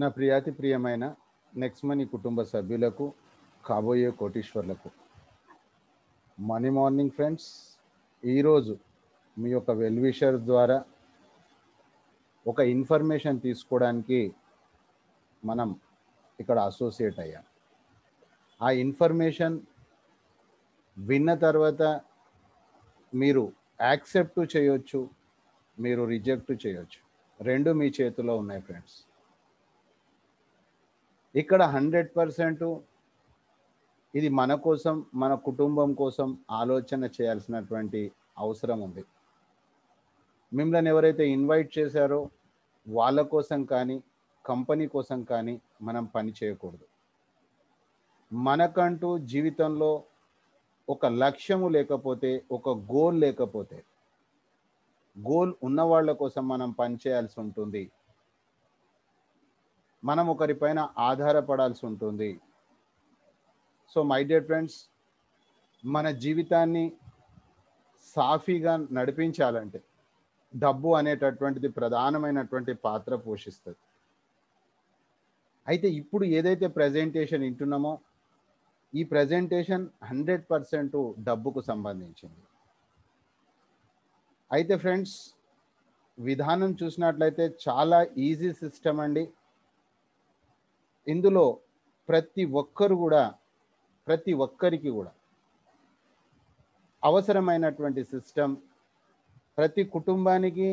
నా ప్రియాతి ప్రియమైన next money కుటుంబ సభ్యులకు కాబోయే కోటీశ్వర్లకు మనీ మార్నింగ్ ఫ్రెండ్స్ ఈరోజు మీ యొక్క వెల్విషర్ ద్వారా ఒక ఇన్ఫర్మేషన్ తీసుకోవడానికి మనం ఇక్కడ అసోసియేట్ అయ్యాం ఆ ఇన్ఫర్మేషన్ విన్న తర్వాత మీరు యాక్సెప్ట్ చేయొచ్చు మీరు రిజెక్ట్ చేయొచ్చు రెండు మీ చేతిలో ఉన్నాయి ఫ్రెండ్స్ ఇక్కడ హండ్రెడ్ పర్సెంట్ ఇది మన కోసం మన కుటుంబం కోసం ఆలోచన చేయాల్సినటువంటి అవసరం ఉంది మిమ్మల్ని ఎవరైతే ఇన్వైట్ చేశారో వాళ్ళ కోసం కానీ కంపెనీ కోసం కానీ మనం పని చేయకూడదు మనకంటూ జీవితంలో ఒక లక్ష్యము లేకపోతే ఒక గోల్ లేకపోతే గోల్ ఉన్న వాళ్ళ కోసం మనం పనిచేయాల్సి ఉంటుంది మనం ఒకరిపైన ఆధారపడాల్సి ఉంటుంది సో మై డియర్ ఫ్రెండ్స్ మన జీవితాన్ని సాఫీగా నడిపించాలంటే డబ్బు అనేటటువంటిది ప్రధానమైనటువంటి పాత్ర పోషిస్తుంది అయితే ఇప్పుడు ఏదైతే ప్రజెంటేషన్ వింటున్నామో ఈ ప్రజెంటేషన్ హండ్రెడ్ పర్సెంట్ డబ్బుకు సంబంధించింది అయితే ఫ్రెండ్స్ విధానం చూసినట్లయితే చాలా ఈజీ సిస్టమ్ అండి ఇందులో ప్రతి ఒక్కరు కూడా ప్రతి ఒక్కరికి కూడా అవసరమైనటువంటి సిస్టమ్ ప్రతి కుటుంబానికి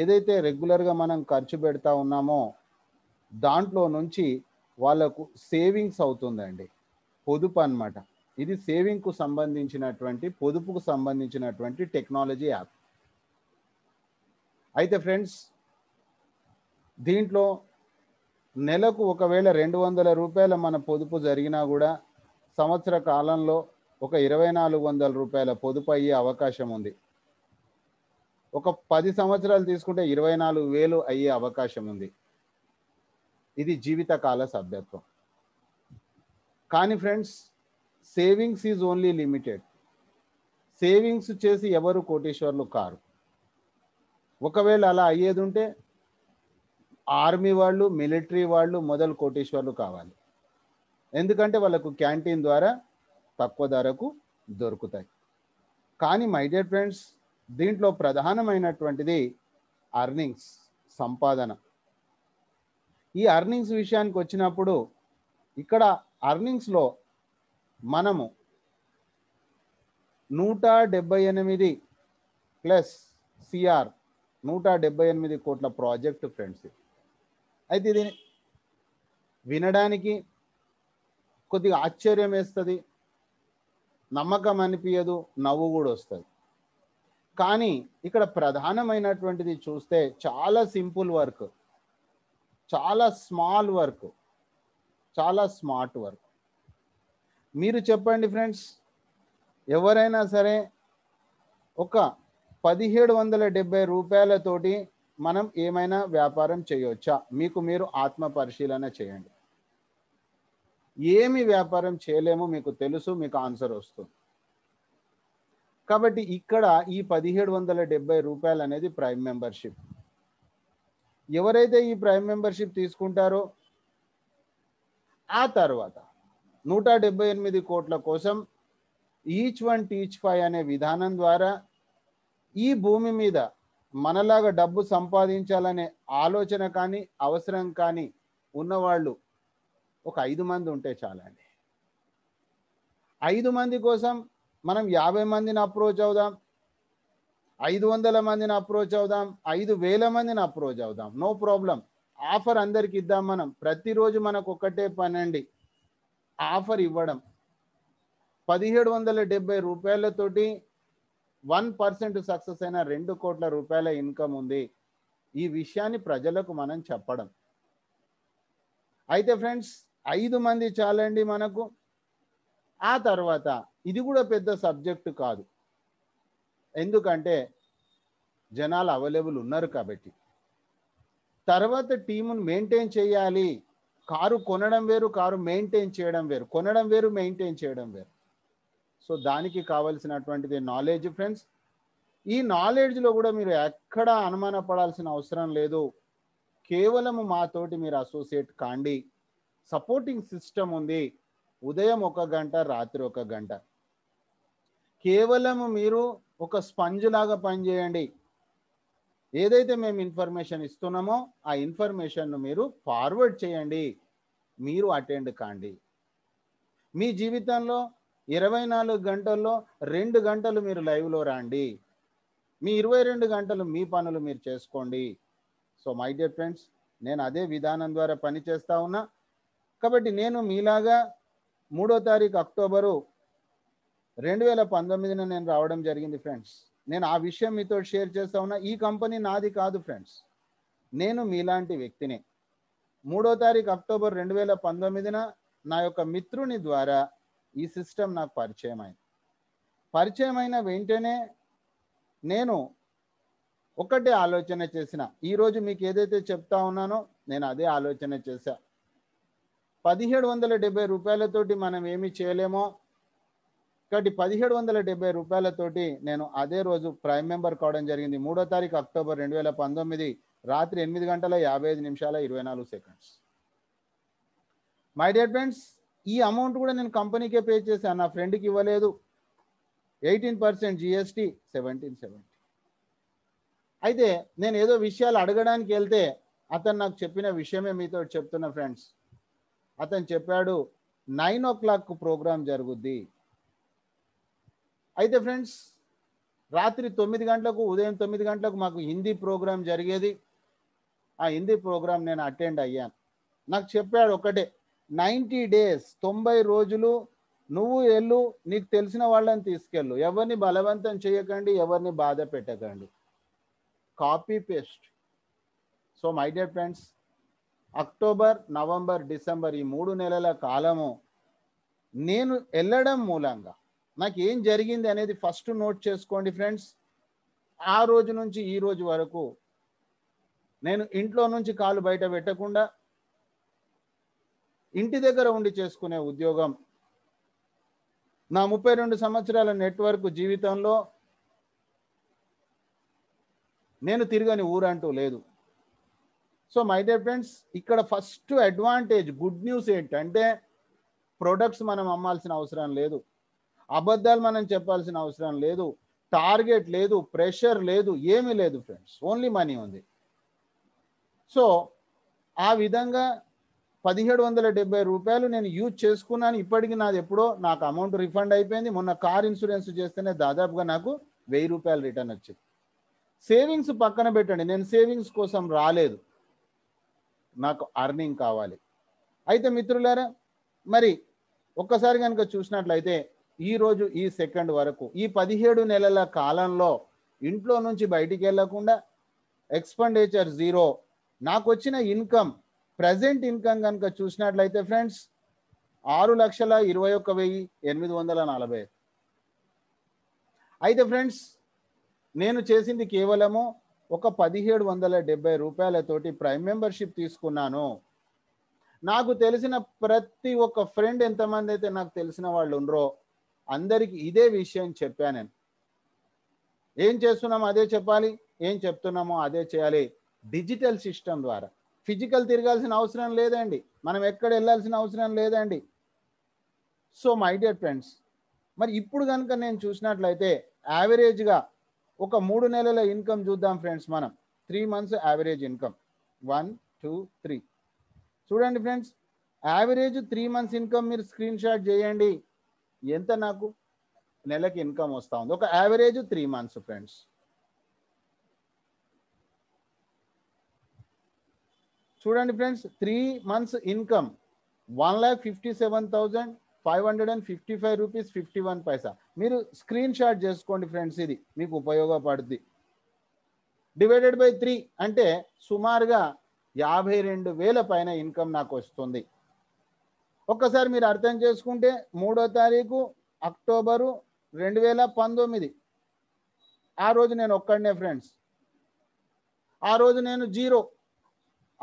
ఏదైతే రెగ్యులర్గా మనం ఖర్చు పెడతా ఉన్నామో దాంట్లో నుంచి వాళ్ళకు సేవింగ్స్ అవుతుందండి పొదుపు అనమాట ఇది సేవింగ్కు సంబంధించినటువంటి పొదుపుకు సంబంధించినటువంటి టెక్నాలజీ యాప్ అయితే ఫ్రెండ్స్ దీంట్లో నెలకు ఒకవేళ రెండు వందల రూపాయల మన పొదుపు జరిగినా కూడా సంవత్సర కాలంలో ఒక ఇరవై నాలుగు వందల రూపాయల పొదుపు అయ్యే అవకాశం ఉంది ఒక పది సంవత్సరాలు తీసుకుంటే ఇరవై నాలుగు వేలు అయ్యే అవకాశం ఉంది ఇది జీవితకాల సభ్యత్వం కానీ friends savings is only limited savings చేసి ఎవరు కోటేశ్వర్లు కారు ఒకవేళ అలా అయ్యేది ఉంటే ఆర్మీ వాళ్ళు మిలిటరీ వాళ్ళు మొదలు కోటేశ్వర్లు కావాలి ఎందుకంటే వాళ్ళకు క్యాంటీన్ ద్వారా తక్కువ ధరకు దొరుకుతాయి కానీ మై డియర్ ఫ్రెండ్స్ దీంట్లో ప్రధానమైనటువంటిది అర్నింగ్స్ సంపాదన ఈ అర్నింగ్స్ విషయానికి వచ్చినప్పుడు ఇక్కడ అర్నింగ్స్లో మనము నూట డెబ్బై ఎనిమిది ప్లస్ సిఆర్ నూట డెబ్బై ఎనిమిది కోట్ల ప్రాజెక్ట్ ఫ్రెండ్స్ అయితే ఇది వినడానికి కొద్దిగా ఆశ్చర్యం వేస్తుంది నమ్మకం అనిపించదు నవ్వు కూడా వస్తుంది కానీ ఇక్కడ ప్రధానమైనటువంటిది చూస్తే చాలా సింపుల్ వర్క్ చాలా స్మాల్ వర్క్ చాలా స్మార్ట్ వర్క్ మీరు చెప్పండి ఫ్రెండ్స్ ఎవరైనా సరే ఒక పదిహేడు వందల డెబ్బై రూపాయలతోటి మనం ఏమైనా వ్యాపారం చేయవచ్చా మీకు మీరు ఆత్మ పరిశీలన చేయండి ఏమి వ్యాపారం చేయలేమో మీకు తెలుసు మీకు ఆన్సర్ వస్తుంది కాబట్టి ఇక్కడ ఈ పదిహేడు వందల డెబ్బై రూపాయలు అనేది ప్రైమ్ మెంబర్షిప్ ఎవరైతే ఈ ప్రైమ్ మెంబర్షిప్ తీసుకుంటారో ఆ తర్వాత నూట డెబ్బై ఎనిమిది కోట్ల కోసం ఈచ్ వన్ టీచ్ ఫైవ్ అనే విధానం ద్వారా ఈ భూమి మీద మనలాగా డబ్బు సంపాదించాలనే ఆలోచన కానీ అవసరం కానీ ఉన్నవాళ్ళు ఒక ఐదు మంది ఉంటే చాలండి ఐదు మంది కోసం మనం యాభై మందిని అప్రోచ్ అవుదాం ఐదు వందల మందిని అప్రోచ్ అవుదాం ఐదు వేల మందిని అప్రోచ్ అవుదాం నో ప్రాబ్లం ఆఫర్ అందరికి ఇద్దాం మనం ప్రతిరోజు మనకు ఒక్కటే పని ఆఫర్ ఇవ్వడం పదిహేడు వందల డెబ్బై రూపాయలతోటి వన్ పర్సెంట్ సక్సెస్ అయిన రెండు కోట్ల రూపాయల ఇన్కమ్ ఉంది ఈ విషయాన్ని ప్రజలకు మనం చెప్పడం అయితే ఫ్రెండ్స్ ఐదు మంది చాలండి మనకు ఆ తర్వాత ఇది కూడా పెద్ద సబ్జెక్టు కాదు ఎందుకంటే జనాలు అవైలబుల్ ఉన్నారు కాబట్టి తర్వాత టీమును మెయింటైన్ చేయాలి కారు కొనడం వేరు కారు మెయింటైన్ చేయడం వేరు కొనడం వేరు మెయింటైన్ చేయడం వేరు సో దానికి కావలసినటువంటిది నాలెడ్జ్ ఫ్రెండ్స్ ఈ నాలెడ్జ్లో కూడా మీరు ఎక్కడా అనుమాన పడాల్సిన అవసరం లేదు కేవలము మాతోటి మీరు అసోసియేట్ కాండి సపోర్టింగ్ సిస్టమ్ ఉంది ఉదయం ఒక గంట రాత్రి ఒక గంట కేవలము మీరు ఒక స్పంజ్ లాగా పనిచేయండి ఏదైతే మేము ఇన్ఫర్మేషన్ ఇస్తున్నామో ఆ ఇన్ఫర్మేషన్ను మీరు ఫార్వర్డ్ చేయండి మీరు అటెండ్ కాండి మీ జీవితంలో ఇరవై నాలుగు గంటల్లో రెండు గంటలు మీరు లైవ్లో రండి మీ ఇరవై రెండు గంటలు మీ పనులు మీరు చేసుకోండి సో మై డియర్ ఫ్రెండ్స్ నేను అదే విధానం ద్వారా పని చేస్తా ఉన్నా కాబట్టి నేను మీలాగా మూడో తారీఖు అక్టోబరు రెండు వేల పంతొమ్మిదిన నేను రావడం జరిగింది ఫ్రెండ్స్ నేను ఆ విషయం మీతో షేర్ చేస్తా ఉన్నా ఈ కంపెనీ నాది కాదు ఫ్రెండ్స్ నేను మీలాంటి వ్యక్తినే మూడో తారీఖు అక్టోబర్ రెండు వేల పంతొమ్మిదిన నా యొక్క మిత్రుని ద్వారా ఈ సిస్టమ్ నాకు పరిచయం అయింది పరిచయం అయిన వెంటనే నేను ఒకటే ఆలోచన చేసిన ఈరోజు మీకు ఏదైతే చెప్తా ఉన్నానో నేను అదే ఆలోచన చేశా పదిహేడు వందల డెబ్బై రూపాయలతోటి మనం ఏమి చేయలేమో కాబట్టి పదిహేడు వందల డెబ్బై రూపాయలతోటి నేను అదే రోజు ప్రైమ్ మెంబర్ కావడం జరిగింది మూడో తారీఖు అక్టోబర్ రెండు వేల పంతొమ్మిది రాత్రి ఎనిమిది గంటల యాభై ఐదు నిమిషాల ఇరవై నాలుగు సెకండ్స్ మై డియర్ ఫ్రెండ్స్ ఈ అమౌంట్ కూడా నేను కంపెనీకే పే చేశాను నా ఫ్రెండ్కి ఇవ్వలేదు eighteen percent GST seventeen seventy అయితే నేను ఏదో విషయాలు అడగడానికి వెళ్తే అతను నాకు చెప్పిన విషయమే మీతో చెప్తున్న ఫ్రెండ్స్ అతను చెప్పాడు నైన్ ఓ క్లాక్ ప్రోగ్రామ్ జరుగుద్ది అయితే ఫ్రెండ్స్ రాత్రి తొమ్మిది గంటలకు ఉదయం తొమ్మిది గంటలకు మాకు హిందీ ప్రోగ్రాం జరిగేది ఆ హిందీ ప్రోగ్రాం నేను అటెండ్ అయ్యాను నాకు చెప్పాడు ఒకటే నైంటీ డేస్ తొంభై రోజులు నువ్వు వెళ్ళు నీకు తెలిసిన వాళ్ళని తీసుకెళ్ళు ఎవరిని బలవంతం చేయకండి ఎవరిని బాధ పెట్టకండి copy paste so my dear friends October November December ఈ మూడు నెలల కాలము నేను వెళ్ళడం మూలంగా నాకు ఏం జరిగింది అనేది ఫస్ట్ నోట్ చేసుకోండి ఫ్రెండ్స్ ఆ రోజు నుంచి ఈ రోజు వరకు నేను ఇంట్లో నుంచి కాలు బయట పెట్టకుండా ఇంటి దగ్గర ఉండి చేసుకునే ఉద్యోగం నా ముప్పై రెండు సంవత్సరాల నెట్వర్క్ జీవితంలో నేను తిరగని ఊరంటూ లేదు సో మై డియర్ ఫ్రెండ్స్ ఇక్కడ ఫస్ట్ అడ్వాంటేజ్ గుడ్ న్యూస్ ఏంటంటే ప్రొడక్ట్స్ మనం అమ్మాల్సిన అవసరం లేదు అబద్ధాలు మనం చెప్పాల్సిన అవసరం లేదు టార్గెట్ లేదు ప్రెషర్ లేదు ఏమీ లేదు ఫ్రెండ్స్ ఓన్లీ మనీ ఉంది సో ఆ విధంగా పదిహేడు వందల డెబ్బై రూపాయలు నేను యూజ్ చేసుకున్నాను ఇప్పటికి నాది ఎప్పుడో నాకు అమౌంట్ రిఫండ్ అయిపోయింది మొన్న కార్ ఇన్సూరెన్స్ చేస్తేనే దాదాపుగా నాకు వెయ్యి రూపాయలు రిటర్న్ వచ్చింది సేవింగ్స్ పక్కన పెట్టండి నేను సేవింగ్స్ కోసం రాలేదు నాకు అర్నింగ్ కావాలి అయితే మిత్రులారా మరి ఒక్కసారి కనుక చూసినట్లయితే ఈరోజు ఈ సెకండ్ వరకు ఈ పదిహేడు నెలల కాలంలో ఇంట్లో నుంచి బయటికి వెళ్లకుండా ఎక్స్పెండిచర్ జీరో నాకు వచ్చిన ఇన్కమ్ ప్రజెంట్ ఇన్కమ్ కనుక చూసినట్లయితే ఫ్రెండ్స్ ఆరు లక్షల ఇరవై ఒక్క వెయ్యి ఎనిమిది వందల నలభై అయితే ఫ్రెండ్స్ నేను చేసింది కేవలము ఒక పదిహేడు వందల డెబ్బై రూపాయలతోటి ప్రైమ్ మెంబర్షిప్ తీసుకున్నాను నాకు తెలిసిన ప్రతి ఒక్క ఫ్రెండ్ ఎంతమంది అయితే నాకు తెలిసిన వాళ్ళు ఉండరో అందరికి ఇదే విషయం చెప్పాను నేను ఏం చేస్తున్నామో అదే చెప్పాలి ఏం చెప్తున్నామో అదే చేయాలి డిజిటల్ సిస్టమ్ ద్వారా ఫిజికల్ తిరగాల్సిన అవసరం లేదండి మనం ఎక్కడ వెళ్ళాల్సిన అవసరం లేదండి సో మై డియర్ ఫ్రెండ్స్ మరి ఇప్పుడు కనుక నేను చూసినట్లయితే యావరేజ్గా ఒక మూడు నెలల ఇన్కమ్ చూద్దాం ఫ్రెండ్స్ మనం three months average income one two three చూడండి friends average three months income మీరు స్క్రీన్ షాట్ చేయండి ఎంత నాకు నెలకి ఇన్కమ్ వస్తూ ఉంది ఒక యావరేజ్ త్రీ మంత్స్ ఫ్రెండ్స్ చూడండి friends three months income one lakh fifty seven thousand five hundred and fifty five rupees fifty one paisa మీరు స్క్రీన్ షాట్ చేసుకోండి ఫ్రెండ్స్ ఇది మీకు ఉపయోగపడుద్ది డివైడెడ్ బై త్రీ అంటే సుమారుగా యాభై రెండు వేల పైన ఇన్కమ్ నాకు వస్తుంది ఒక్కసారి మీరు అర్థం చేసుకుంటే మూడో తారీఖు అక్టోబరు రెండు వేల పంతొమ్మిది ఆ రోజు నేను ఒక్కడనే ఫ్రెండ్స్ ఆ రోజు నేను జీరో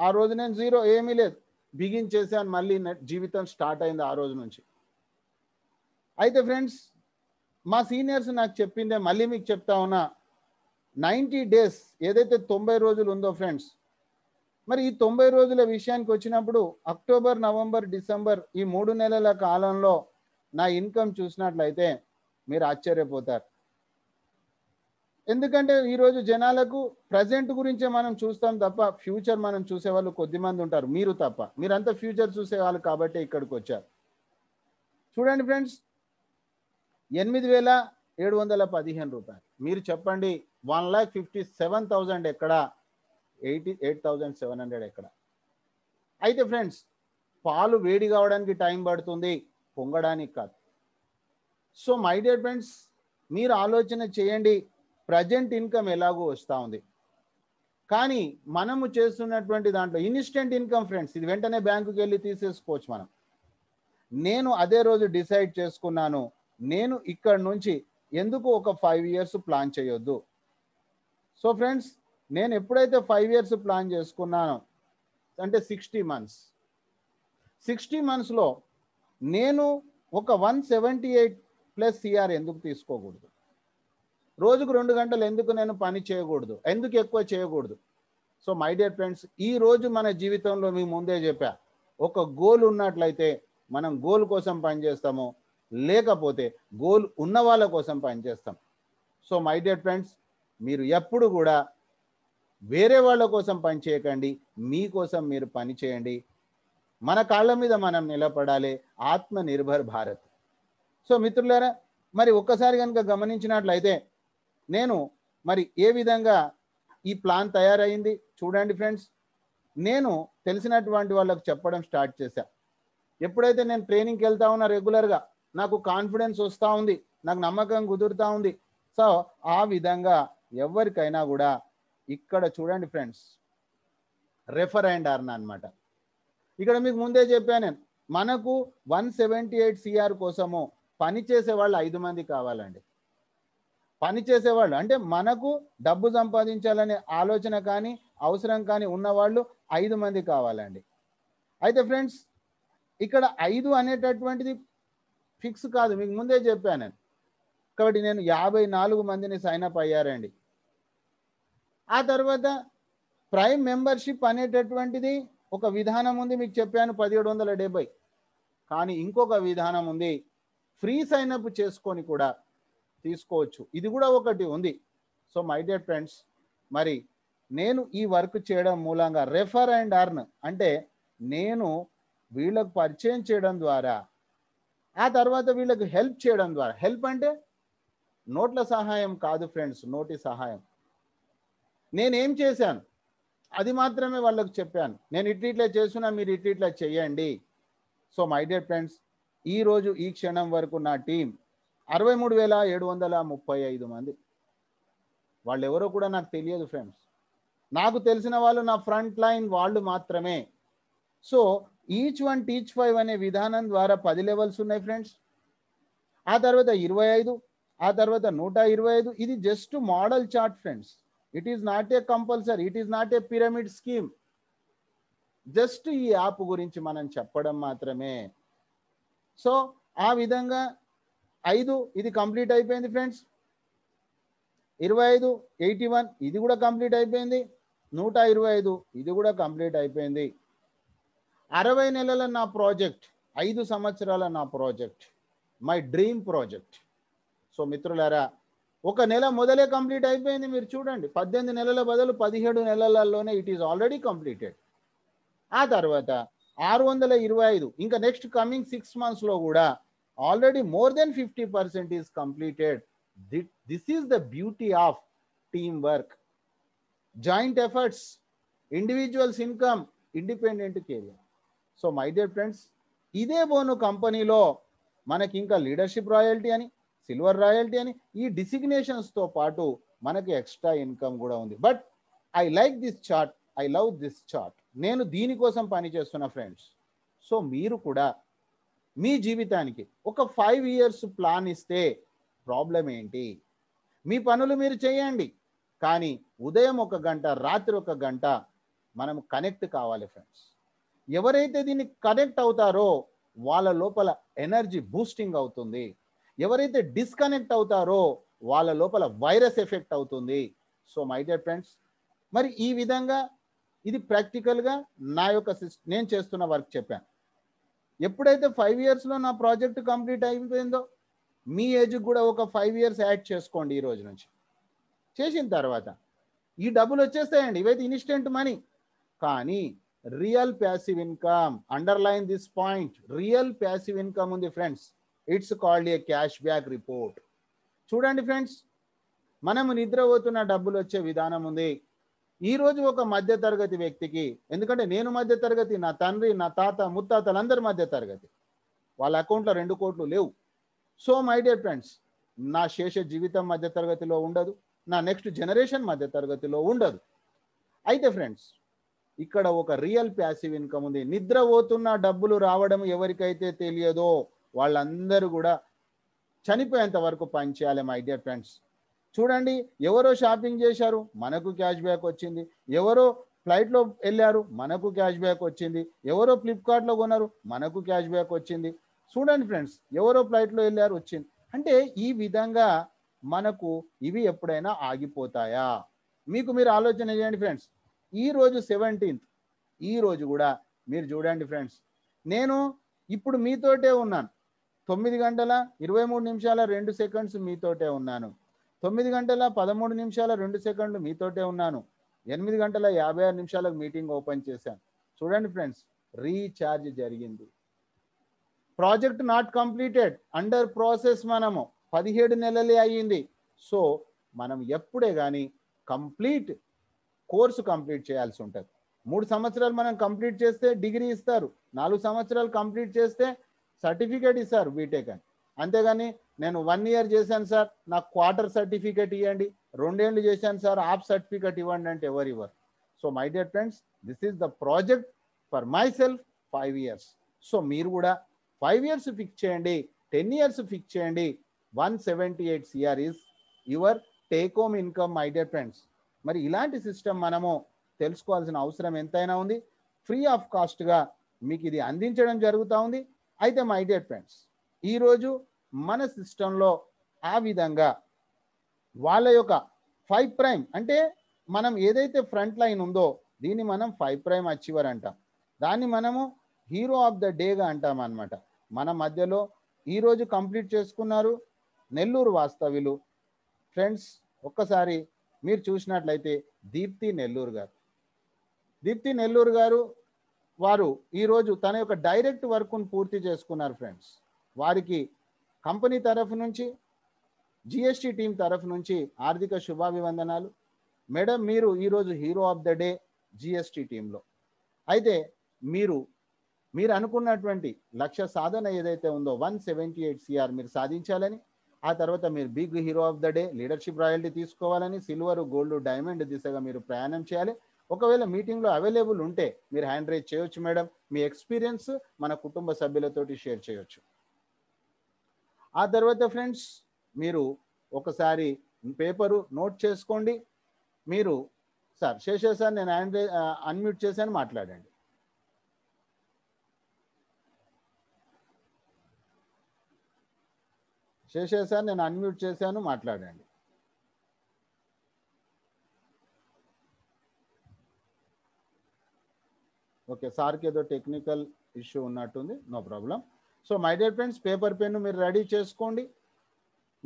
ఆ రోజు నేను జీరో ఏమీ లేదు బిగించేసాను మళ్ళీ జీవితం స్టార్ట్ అయింది ఆ రోజు నుంచి అయితే ఫ్రెండ్స్ మా సీనియర్స్ నాకు చెప్పిందే మళ్ళీ మీకు చెప్తా ఉన్నా నైంటీ డేస్ ఏదైతే తొంభై రోజులు ఉందో ఫ్రెండ్స్ మరి ఈ తొంభై రోజుల విషయానికి వచ్చినప్పుడు అక్టోబర్ నవంబర్ డిసెంబర్ ఈ మూడు నెలల కాలంలో నా ఇన్కమ్ చూసినట్లయితే మీరు ఆశ్చర్యపోతారు ఎందుకంటే ఈరోజు జనాలకు ప్రజెంట్ గురించే మనం చూస్తాం తప్ప ఫ్యూచర్ మనం చూసే వాళ్ళు కొద్ది మంది ఉంటారు మీరు తప్ప మీరంతా ఫ్యూచర్ చూసే వాళ్ళు కాబట్టి ఇక్కడికి వచ్చారు చూడండి ఫ్రెండ్స్ ఎనిమిది వేల ఏడు వందల పదిహేను రూపాయలు మీరు చెప్పండి one lakh fifty seven thousand ఎక్కడ eighty eight thousand seven hundred ఎక్కడ అయితే ఫ్రెండ్స్ పాలు వేడి కావడానికి టైం పడుతుంది పొంగడానికి కాదు సో మై డియర్ ఫ్రెండ్స్ మీరు ఆలోచన చేయండి ప్రజెంట్ ఇన్కమ్ ఎలాగో వస్తూ ఉంది కానీ మనము చేస్తున్నటువంటి దాంట్లో ఇన్స్టెంట్ ఇన్కమ్ ఫ్రెండ్స్ ఇది వెంటనే బ్యాంకుకి వెళ్ళి తీసేసుకోవచ్చు మనం నేను అదే రోజు డిసైడ్ చేసుకున్నాను నేను ఇక్కడ నుంచి ఎందుకు ఒక ఫైవ్ ఇయర్స్ ప్లాన్ చేయొద్దు సో ఫ్రెండ్స్ నేను ఎప్పుడైతే ఫైవ్ ఇయర్స్ ప్లాన్ చేసుకున్నానో అంటే సిక్స్టీ మంత్స్ సిక్స్టీ మంత్స్లో నేను ఒక one seventy eight plus CR ఎందుకు తీసుకోకూడదు రోజుకు రెండు గంటలు ఎందుకు నేను పని చేయకూడదు ఎందుకు ఎక్కువ చేయకూడదు సో మై డియర్ ఫ్రెండ్స్ ఈ రోజు మన జీవితంలో మీకు ముందే చెప్పా ఒక గోల్ ఉన్నట్లయితే మనం గోల్ కోసం పనిచేస్తాము లేకపోతే గోల్ ఉన్న వాళ్ళ కోసం పనిచేస్తాం సో మై డియర్ ఫ్రెండ్స్ మీరు ఎప్పుడు కూడా వేరే వాళ్ళ కోసం పని చేయకండి మీకోసం మీరు పని చేయండి మన కాళ్ళ మీద మనం నిలబడాలి ఆత్మ నిర్భర్ భారత్ సో మిత్రులారా మరి ఒక్కసారి కనుక గమనించినట్లయితే నేను మరి ఏ విధంగా ఈ ప్లాన్ తయారైంది చూడండి ఫ్రెండ్స్ నేను తెలిసినటువంటి వాళ్ళకు చెప్పడం స్టార్ట్ చేశా ఎప్పుడైతే నేను ట్రైనింగ్కి వెళ్తా ఉన్నా రెగ్యులర్గా నాకు కాన్ఫిడెన్స్ వస్తూ ఉంది నాకు నమ్మకం కుదురుతూ ఉంది సో ఆ విధంగా ఎవరికైనా కూడా ఇక్కడ చూడండి ఫ్రెండ్స్ రెఫర్ అండ్ అర్న్ అనమాట ఇక్కడ మీకు ముందే చెప్పాను నేను మనకు వన్ సెవెంటీ ఎయిట్ సిఆర్ కోసము పనిచేసే వాళ్ళు ఐదు మంది కావాలండి పని చేసేవాళ్ళు అంటే మనకు డబ్బు సంపాదించాలనే ఆలోచన కానీ అవసరం కానీ ఉన్నవాళ్ళు ఐదు మంది కావాలండి అయితే ఫ్రెండ్స్ ఇక్కడ ఐదు అనేటటువంటిది ఫిక్స్ కాదు మీకు ముందే చెప్పాను నేను కాబట్టి నేను యాభై నాలుగు మందిని సైనప్ అయ్యారండి ఆ తర్వాత ప్రైమ్ మెంబర్షిప్ అనేటటువంటిది ఒక విధానం ఉంది మీకు చెప్పాను పదిహేడు వందల డెబ్బై కానీ ఇంకొక విధానం ఉంది ఫ్రీ సైనప్ చేసుకొని కూడా తీసుకోవచ్చు ఇది కూడా ఒకటి ఉంది సో మై డియర్ ఫ్రెండ్స్ మరి నేను ఈ వర్క్ చేయడం మూలంగా రెఫర్ అండ్ అర్న్ అంటే నేను వీళ్ళకు పరిచయం చేయడం ద్వారా ఆ తర్వాత వీళ్ళకు హెల్ప్ చేయడం ద్వారా హెల్ప్ అంటే నోట్ల సహాయం కాదు ఫ్రెండ్స్ నోటి సహాయం నేనేం చేశాను అది మాత్రమే వాళ్ళకు చెప్పాను నేను ఇట్లా చేస్తున్నా మీరు ఇట్లా చేయండి సో మై డియర్ ఫ్రెండ్స్ ఈరోజు ఈ క్షణం వరకు నా టీం అరవై మూడు వేల ఏడు వందల ముప్పై ఐదు మంది వాళ్ళు ఎవరో కూడా నాకు తెలియదు ఫ్రెండ్స్ నాకు తెలిసిన వాళ్ళు నా ఫ్రంట్ లైన్ వాళ్ళు మాత్రమే so each one teach five అనే విధానం ద్వారా పది లెవెల్స్ ఉన్నాయి ఫ్రెండ్స్ ఆ తర్వాత ఇరవై ఐదు ఆ తర్వాత నూట ఇరవై ఐదు ఇది just model chart friends it is not a compulsory it is not a pyramid scheme just ఈ యాప్ గురించి మనం చెప్పడం మాత్రమే సో ఆ విధంగా ఐదు ఇది కంప్లీట్ అయిపోయింది ఫ్రెండ్స్ ఇరవై ఐదు ఎయిటీ వన్ ఇది కూడా కంప్లీట్ అయిపోయింది నూట ఇరవై ఐదు ఇది కూడా కంప్లీట్ అయిపోయింది అరవై నెలల నా ప్రాజెక్ట్ ఐదు సంవత్సరాల నా project my dream project so మిత్రులారా ఒక నెల మొదలే కంప్లీట్ అయిపోయింది మీరు చూడండి పద్దెనిమిది నెలల బదులు పదిహేడు నెలలలోనే ఇట్ ఈస్ ఆల్రెడీ కంప్లీటెడ్ ఆ తర్వాత ఆరు వందల ఇరవై ఐదు ఇంకా నెక్స్ట్ కమింగ్ సిక్స్ మంత్స్లో కూడా already more already more than 50% is this is the beauty of of work joint efforts individuals income independent career. So my dear friends ఇదే బోను కంపెనీలో మనకి ఇంకా లీడర్షిప్ రాయల్టీ అని సిల్వర్ రాయల్టీ అని ఈ డిసిగ్నేషన్స్తో పాటు మనకి ఎక్స్ట్రా ఇన్కమ్ కూడా ఉంది but I like this chart I love this chart నేను దీనికోసం పనిచేస్తున్నా ఫ్రెండ్స్ సో మీరు కూడా మీ జీవితానికి ఒక ఫైవ్ ఇయర్స్ ప్లాన్ ఇస్తే ప్రాబ్లం ఏంటి మీ పనులు మీరు చేయండి కానీ ఉదయం ఒక గంట రాత్రి ఒక గంట మనం కనెక్ట్ కావాలి ఫ్రెండ్స్ ఎవరైతే దీన్ని కనెక్ట్ అవుతారో వాళ్ళ లోపల ఎనర్జీ బూస్టింగ్ అవుతుంది ఎవరైతే డిస్కనెక్ట్ అవుతారో వాళ్ళ లోపల వైరస్ ఎఫెక్ట్ అవుతుంది సో మై డియర్ ఫ్రెండ్స్ మరి ఈ విధంగా ఇది ప్రాక్టికల్గా నా యొక్క నేను చేస్తున్న వర్క్ చెప్పాను ఎప్పుడైతే ఫైవ్ ఇయర్స్లో నా ప్రాజెక్ట్ కంప్లీట్ అయిపోయిందో మీ ఏజ్కి కూడా ఒక ఫైవ్ ఇయర్స్ యాడ్ చేసుకోండి ఈ రోజు నుంచి చేసిన తర్వాత ఈ డబ్బులు వచ్చేస్తాయండి ఇవైతే ఇన్స్టెంట్ మనీ కానీ real passive income underline this point real passive income ఉంది friends it's called a cash back report చూడండి ఫ్రెండ్స్ మనము నిద్రపోతున్న డబ్బులు వచ్చే విధానం ఉంది ఈ రోజు ఒక మధ్య తరగతి వ్యక్తికి ఎందుకంటే నేను మధ్య తరగతి నా తండ్రి నా తాత ముత్తాతలందరి మధ్య తరగతి వాళ్ళ అకౌంట్లో రెండు కోట్లు లేవు సో మై డియర్ ఫ్రెండ్స్ నా శేష జీవితం మధ్య తరగతిలో ఉండదు నా నెక్స్ట్ జనరేషన్ మధ్య తరగతిలో ఉండదు అయితే ఫ్రెండ్స్ ఇక్కడ ఒక రియల్ ప్యాసివ్ ఇన్కమ్ ఉంది నిద్ర పోతున్న డబ్బులు రావడం ఎవరికైతే తెలియదో వాళ్ళందరూ కూడా చనిపోయేంత వరకు పనిచేయాలి మై డియర్ ఫ్రెండ్స్ చూడండి ఎవరో షాపింగ్ చేశారు మనకు క్యాష్ బ్యాక్ వచ్చింది ఎవరో ఫ్లైట్లో వెళ్ళారు మనకు క్యాష్ బ్యాక్ వచ్చింది ఎవరో ఫ్లిప్కార్ట్లో కొన్నారు మనకు క్యాష్ బ్యాక్ వచ్చింది చూడండి ఫ్రెండ్స్ ఎవరో ఫ్లైట్లో వెళ్ళారు వచ్చింది అంటే ఈ విధంగా మనకు ఇవి ఎప్పుడైనా ఆగిపోతాయా మీకు మీరు ఆలోచన చేయండి ఫ్రెండ్స్ ఈ రోజు సెవెంటీన్త్ ఈ రోజు కూడా మీరు చూడండి ఫ్రెండ్స్ నేను ఇప్పుడు మీతోటే ఉన్నాను తొమ్మిది గంటల ఇరవై మూడు నిమిషాల రెండు సెకండ్స్ మీతోటే ఉన్నాను తొమ్మిది గంటల పదమూడు నిమిషాల రెండు సెకండ్లు మీతోటే ఉన్నాను ఎనిమిది గంటల యాభై ఆరు నిమిషాలకు మీటింగ్ ఓపెన్ చేశాను చూడండి ఫ్రెండ్స్ రీఛార్జ్ జరిగింది project not completed under process మనము పదిహేడు నెలలే అయ్యింది సో మనం ఎప్పుడే కానీ కంప్లీట్ కోర్సు కంప్లీట్ చేయాల్సి ఉంటుంది మూడు సంవత్సరాలు మనం కంప్లీట్ చేస్తే డిగ్రీ ఇస్తారు నాలుగు సంవత్సరాలు కంప్లీట్ చేస్తే సర్టిఫికేట్ ఇస్తారు బీటెక్ అని అంతేగాని నేను వన్ ఇయర్ చేశాను సార్ నాకు క్వార్టర్ సర్టిఫికేట్ ఇవ్వండి రెండేళ్ళు చేశాను సార్ ఆఫ్ సర్టిఫికేట్ ఇవ్వండి అంటే ఎవరు ఇవ్వరు so my dear friends this is the project for myself five years so మీరు కూడా ఫైవ్ ఇయర్స్ ఫిక్స్ చేయండి టెన్ ఇయర్స్ ఫిక్స్ చేయండి one seventy eight CR is your take home income my dear friends మరి ఇలాంటి system మనము తెలుసుకోవాల్సిన అవసరం ఎంతైనా ఉంది ఫ్రీ ఆఫ్ కాస్ట్గా మీకు ఇది అందించడం జరుగుతూ ఉంది అయితే మై డియర్ ఫ్రెండ్స్ ఈరోజు మన సిస్టంలో ఆ విధంగా వాళ్ళ యొక్క ఫైవ్ ప్రైమ్ అంటే మనం ఏదైతే ఫ్రంట్ లైన్ ఉందో దీన్ని మనం ఫైవ్ ప్రైమ్ అచీవర్ అంటాం దాన్ని మనము హీరో ఆఫ్ ద డేగా అంటాం అనమాట మన మధ్యలో ఈరోజు కంప్లీట్ చేసుకున్నారు నెల్లూరు వాస్తవ్యులు ఫ్రెండ్స్ ఒక్కసారి మీరు చూసినట్లయితే దీప్తి నెల్లూరు గారు దీప్తి నెల్లూరు గారు వారు ఈరోజు తన యొక్క డైరెక్ట్ వర్క్ను పూర్తి చేసుకున్నారు ఫ్రెండ్స్ వారికి కంపెనీ తరఫు నుంచి జిఎస్టి టీం తరఫు నుంచి ఆర్థిక శుభాభివందనాలు మేడం మీరు ఈరోజు hero of the day GST టీంలో అయితే మీరు మీరు అనుకున్నటువంటి లక్ష్య సాధన ఏదైతే ఉందో వన్ సెవెంటీ ఎయిట్ సిఆర్ మీరు సాధించాలని ఆ తర్వాత మీరు big hero of the day leadership royalty తీసుకోవాలని సిల్వర్ గోల్డ్ డైమండ్ దిశగా మీరు ప్రయాణం చేయాలి ఒకవేళ మీటింగ్లో అవైలబుల్ ఉంటే మీరు హ్యాండ్ రైజ్ చేయొచ్చు మేడం మీ ఎక్స్పీరియన్స్ మన కుటుంబ సభ్యులతోటి షేర్ చేయొచ్చు ఆ తర్వాత ఫ్రెండ్స్ మీరు ఒకసారి పేపరు నోట్ చేసుకోండి మీరు సార్ శేషే సార్ నేను అన్మ్యూట్ చేశాను మాట్లాడండి శేషే సార్ నేను అన్మ్యూట్ చేశాను మాట్లాడండి ఓకే సార్కి ఏదో టెక్నికల్ ఇష్యూ ఉన్నట్టుంది no problem so my dear friends paper pen మీరు రెడీ చేసుకోండి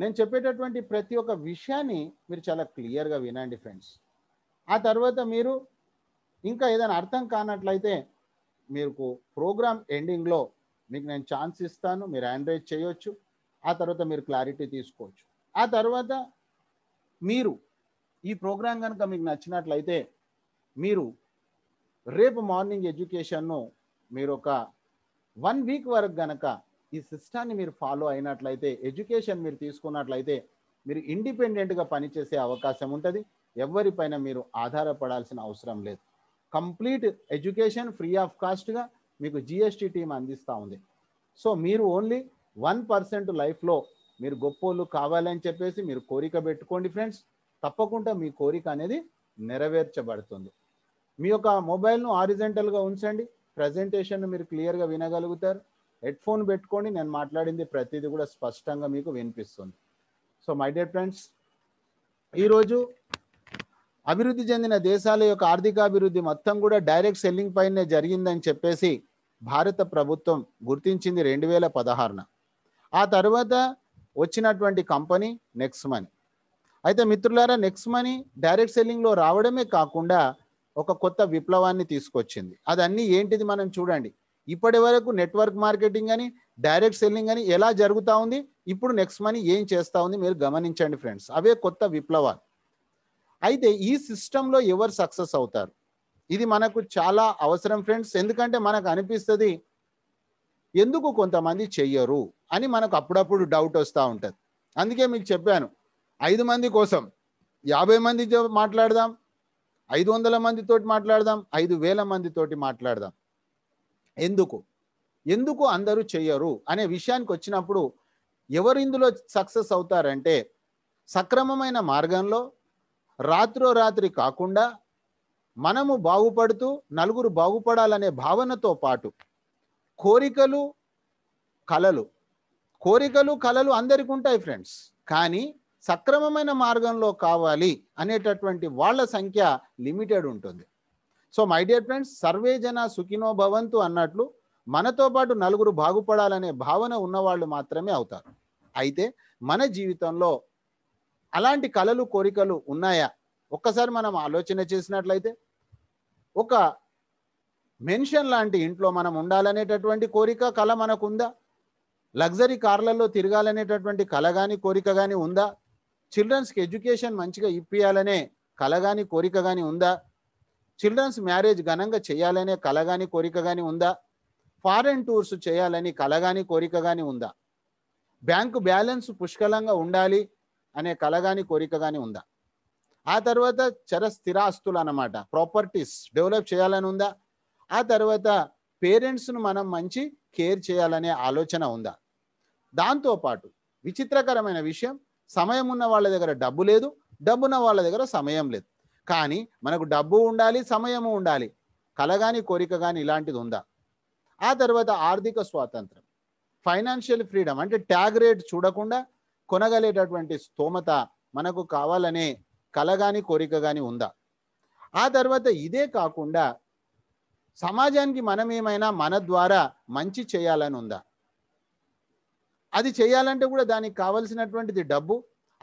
నేను చెప్పేటటువంటి ప్రతి ఒక్క విషయాన్ని మీరు చాలా క్లియర్గా వినండి ఫ్రెండ్స్ ఆ తర్వాత మీరు ఇంకా ఏదైనా అర్థం కానట్లయితే మీకు ప్రోగ్రామ్ ఎండింగ్లో మీకు నేను ఛాన్స్ ఇస్తాను మీరు హ్యాండ్రైజ్ చేయొచ్చు ఆ తర్వాత మీరు క్లారిటీ తీసుకోవచ్చు ఆ తర్వాత మీరు ఈ ప్రోగ్రాం కనుక మీకు నచ్చినట్లయితే మీరు రేపు మార్నింగ్ ఎడ్యుకేషన్ను మీరు ఒక వన్ వీక్ వరకు గనక ఈ సిస్టాన్ని మీరు ఫాలో అయినట్లయితే ఎడ్యుకేషన్ మీరు తీసుకున్నట్లయితే మీరు ఇండిపెండెంట్గా పనిచేసే అవకాశం ఉంటుంది ఎవరిపైన మీరు ఆధారపడాల్సిన అవసరం లేదు కంప్లీట్ ఎడ్యుకేషన్ ఫ్రీ ఆఫ్ కాస్ట్గా మీకు జిఎస్టి టీం అందిస్తూ ఉంది సో మీరు ఓన్లీ వన్ పర్సెంట్ లైఫ్లో మీరు గొప్పోళ్ళు కావాలని చెప్పేసి మీరు కోరిక పెట్టుకోండి ఫ్రెండ్స్ తప్పకుండా మీ కోరిక అనేది నెరవేర్చబడుతుంది మీ యొక్క మొబైల్ను ఆరిజెంటల్గా ఉంచండి ప్రజెంటేషన్ మీరు క్లియర్గా వినగలుగుతారు హెడ్ ఫోన్ పెట్టుకొని నేను మాట్లాడింది ప్రతిదీ కూడా స్పష్టంగా మీకు వినిపిస్తుంది సో మై డియర్ ఫ్రెండ్స్ ఈరోజు అభివృద్ధి చెందిన దేశాల యొక్క ఆర్థిక అభివృద్ధి మొత్తం కూడా డైరెక్ట్ సెల్లింగ్ పైనే జరిగిందని చెప్పేసి భారత ప్రభుత్వం గుర్తించింది రెండు వేల పదహారున ఆ తర్వాత వచ్చినటువంటి కంపెనీ నెక్స్ట్ మనీ అయితే మిత్రులారా నెక్స్ట్ మనీ డైరెక్ట్ సెల్లింగ్లో రావడమే కాకుండా ఒక కొత్త విప్లవాన్ని తీసుకొచ్చింది అదన్నీ ఏంటిది మనం చూడండి ఇప్పటి వరకు నెట్వర్క్ మార్కెటింగ్ అని డైరెక్ట్ సెల్లింగ్ అని ఎలా జరుగుతూ ఉంది ఇప్పుడు నెక్స్ట్ మనీ ఏం చేస్తూ ఉంది మీరు గమనించండి ఫ్రెండ్స్ అవే కొత్త విప్లవాలు అయితే ఈ సిస్టంలో ఎవరు సక్సెస్ అవుతారు ఇది మనకు చాలా అవసరం ఫ్రెండ్స్ ఎందుకంటే మనకు అనిపిస్తుంది ఎందుకు కొంతమంది చెయ్యరు అని మనకు అప్పుడప్పుడు డౌట్ వస్తూ ఉంటుంది అందుకే మీకు చెప్పాను ఐదు మంది కోసం యాభై మంది మాట్లాడదాం ఐదు వందల మందితోటి మాట్లాడదాం ఐదు వేల మందితోటి మాట్లాడదాం ఎందుకు ఎందుకు అందరూ చెయ్యరు అనే విషయానికి వచ్చినప్పుడు ఎవరు ఇందులో సక్సెస్ అవుతారంటే సక్రమమైన మార్గంలో రాత్రో రాత్రి కాకుండా మనము బాగుపడుతూ నలుగురు బాగుపడాలనే భావనతో పాటు కోరికలు కలలు కోరికలు కలలు అందరికి ఉంటాయి ఫ్రెండ్స్ కానీ సక్రమమైన మార్గంలో కావాలి అనేటటువంటి వాళ్ళ సంఖ్య లిమిటెడ్ ఉంటుంది సో మై డియర్ ఫ్రెండ్స్ సర్వే జన సుఖినో భవంతు అన్నట్లు మనతో పాటు నలుగురు బాగుపడాలనే భావన ఉన్నవాళ్ళు మాత్రమే అవుతారు అయితే మన జీవితంలో అలాంటి కళలు కోరికలు ఉన్నాయా ఒక్కసారి మనం ఆలోచన చేసినట్లయితే ఒక మెన్షన్ లాంటి ఇంట్లో మనం ఉండాలనేటటువంటి కోరిక కళ మనకుందా లగ్జరీ కార్లలో తిరగాలనేటటువంటి కళ కానీ కోరిక కానీ ఉందా చిల్డ్రన్స్కి ఎడ్యుకేషన్ మంచిగా ఇప్పియాలనే కల కానీ కోరిక కానీ ఉందా చిల్డ్రన్స్ మ్యారేజ్ ఘనంగా చేయాలనే కల కానీ కోరిక కానీ ఉందా ఫారెన్ టూర్స్ చేయాలని కల కానీ కోరిక కానీ ఉందా బ్యాంకు బ్యాలెన్స్ పుష్కలంగా ఉండాలి అనే కల కానీ కోరిక కానీ ఉందా ఆ తర్వాత చర స్థిరాస్తులు అన్నమాట ప్రాపర్టీస్ డెవలప్ చేయాలని ఉందా ఆ తర్వాత పేరెంట్స్ను మనం మంచి కేర్ చేయాలనే ఆలోచన ఉందా దాంతోపాటు విచిత్రకరమైన విషయం సమయం ఉన్న వాళ్ళ దగ్గర డబ్బు లేదు డబ్బున్న వాళ్ళ దగ్గర సమయం లేదు కానీ మనకు డబ్బు ఉండాలి సమయము ఉండాలి కల కానీ కోరిక కానీ ఇలాంటిది ఉందా ఆ తర్వాత ఆర్థిక స్వాతంత్రం ఫైనాన్షియల్ ఫ్రీడమ్ అంటే ట్యాగ్ రేట్ చూడకుండా కొనగలేటటువంటి స్తోమత మనకు కావాలనే కల కానీ కోరిక కానీ ఉందా ఆ తర్వాత ఇదే కాకుండా సమాజానికి మనం ఏమైనా మన ద్వారా మంచి చేయాలని ఉందా అది చేయాలంటే కూడా దానికి కావలసినటువంటిది డబ్బు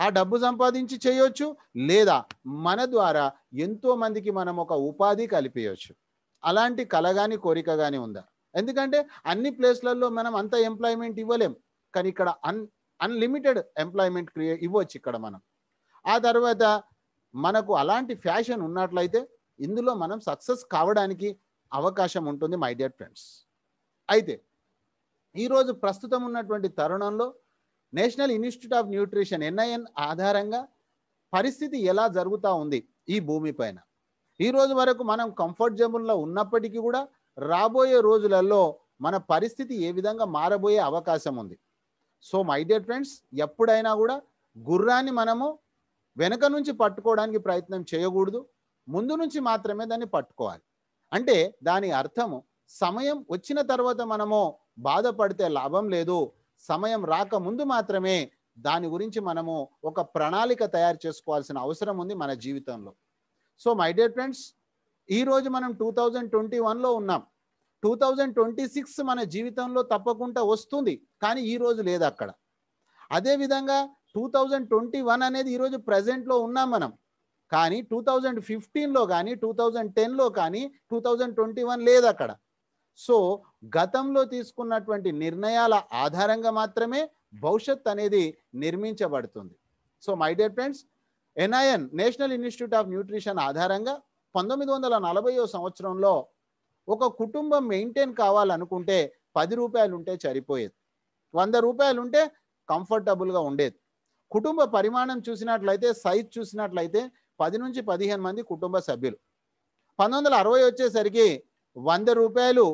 ఆ డబ్బు సంపాదించి చేయొచ్చు లేదా మన ద్వారా ఎంతో మందికి మనం ఒక ఉపాధి కలిపేయచ్చు అలాంటి కల కానీ కోరిక కానీ ఉందా ఎందుకంటే అన్ని ప్లేస్లలో మనం అంత ఎంప్లాయ్మెంట్ ఇవ్వలేం కానీ ఇక్కడ అన్ అన్లిమిటెడ్ ఎంప్లాయ్మెంట్ క్రియే ఇవ్వచ్చు ఇక్కడ మనం ఆ తర్వాత మనకు అలాంటి ఫ్యాషన్ ఉన్నట్లయితే ఇందులో మనం సక్సెస్ కావడానికి అవకాశం ఉంటుంది మై డియర్ ఫ్రెండ్స్ అయితే ఈరోజు ప్రస్తుతం ఉన్నటువంటి తరుణంలో national institute of nutrition NIN ఆధారంగా పరిస్థితి ఎలా జరుగుతూ ఉంది ఈ భూమి పైన ఈరోజు వరకు మనం కంఫర్ట్ జోన్లో ఉన్నప్పటికీ కూడా రాబోయే రోజులలో మన పరిస్థితి ఏ విధంగా మారబోయే అవకాశం ఉంది సో మై డియర్ ఫ్రెండ్స్ ఎప్పుడైనా కూడా గుర్రాన్ని మనము వెనక నుంచి పట్టుకోవడానికి ప్రయత్నం చేయకూడదు ముందు నుంచి మాత్రమే దాన్ని పట్టుకోవాలి అంటే దాని అర్థము సమయం వచ్చిన తర్వాత మనము బాధపడితే లాభం లేదు సమయం రాకముందు మాత్రమే దాని గురించి మనము ఒక ప్రణాళిక తయారు చేసుకోవాల్సిన అవసరం ఉంది మన జీవితంలో సో మై డియర్ ఫ్రెండ్స్ ఈరోజు మనం టూ థౌజండ్ ట్వంటీ వన్లో ఉన్నాం టూ థౌజండ్ ట్వంటీ సిక్స్ మన జీవితంలో తప్పకుండా వస్తుంది కానీ ఈరోజు లేదు అక్కడ అదేవిధంగా టూ థౌజండ్ ట్వంటీ వన్ అనేది ఈరోజు ప్రజెంట్లో ఉన్నాం మనం కానీ టూ థౌజండ్ ఫిఫ్టీన్లో కానీ టూ థౌజండ్ టెన్లో కానీ టూ థౌజండ్ ట్వంటీ వన్ లేదు అక్కడ సో గతంలో తీసుకున్నటువంటి నిర్ణయాల ఆధారంగా మాత్రమే భవిష్యత్ అనేది నిర్మించబడుతుంది so my dear friends NIN national institute of nutrition ఆధారంగా పంతొమ్మిది వందల నలభైవ సంవత్సరంలో ఒక కుటుంబం మెయింటైన్ కావాలనుకుంటే పది రూపాయలు ఉంటే సరిపోయేది వంద రూపాయలు ఉంటే కంఫర్టబుల్గా ఉండేది కుటుంబ పరిమాణం చూసినట్లయితే సైజ్ చూసినట్లయితే పది నుంచి పదిహేను మంది కుటుంబ సభ్యులు పంతొమ్మిది అరవై వచ్చేసరికి వంద రూపాయలు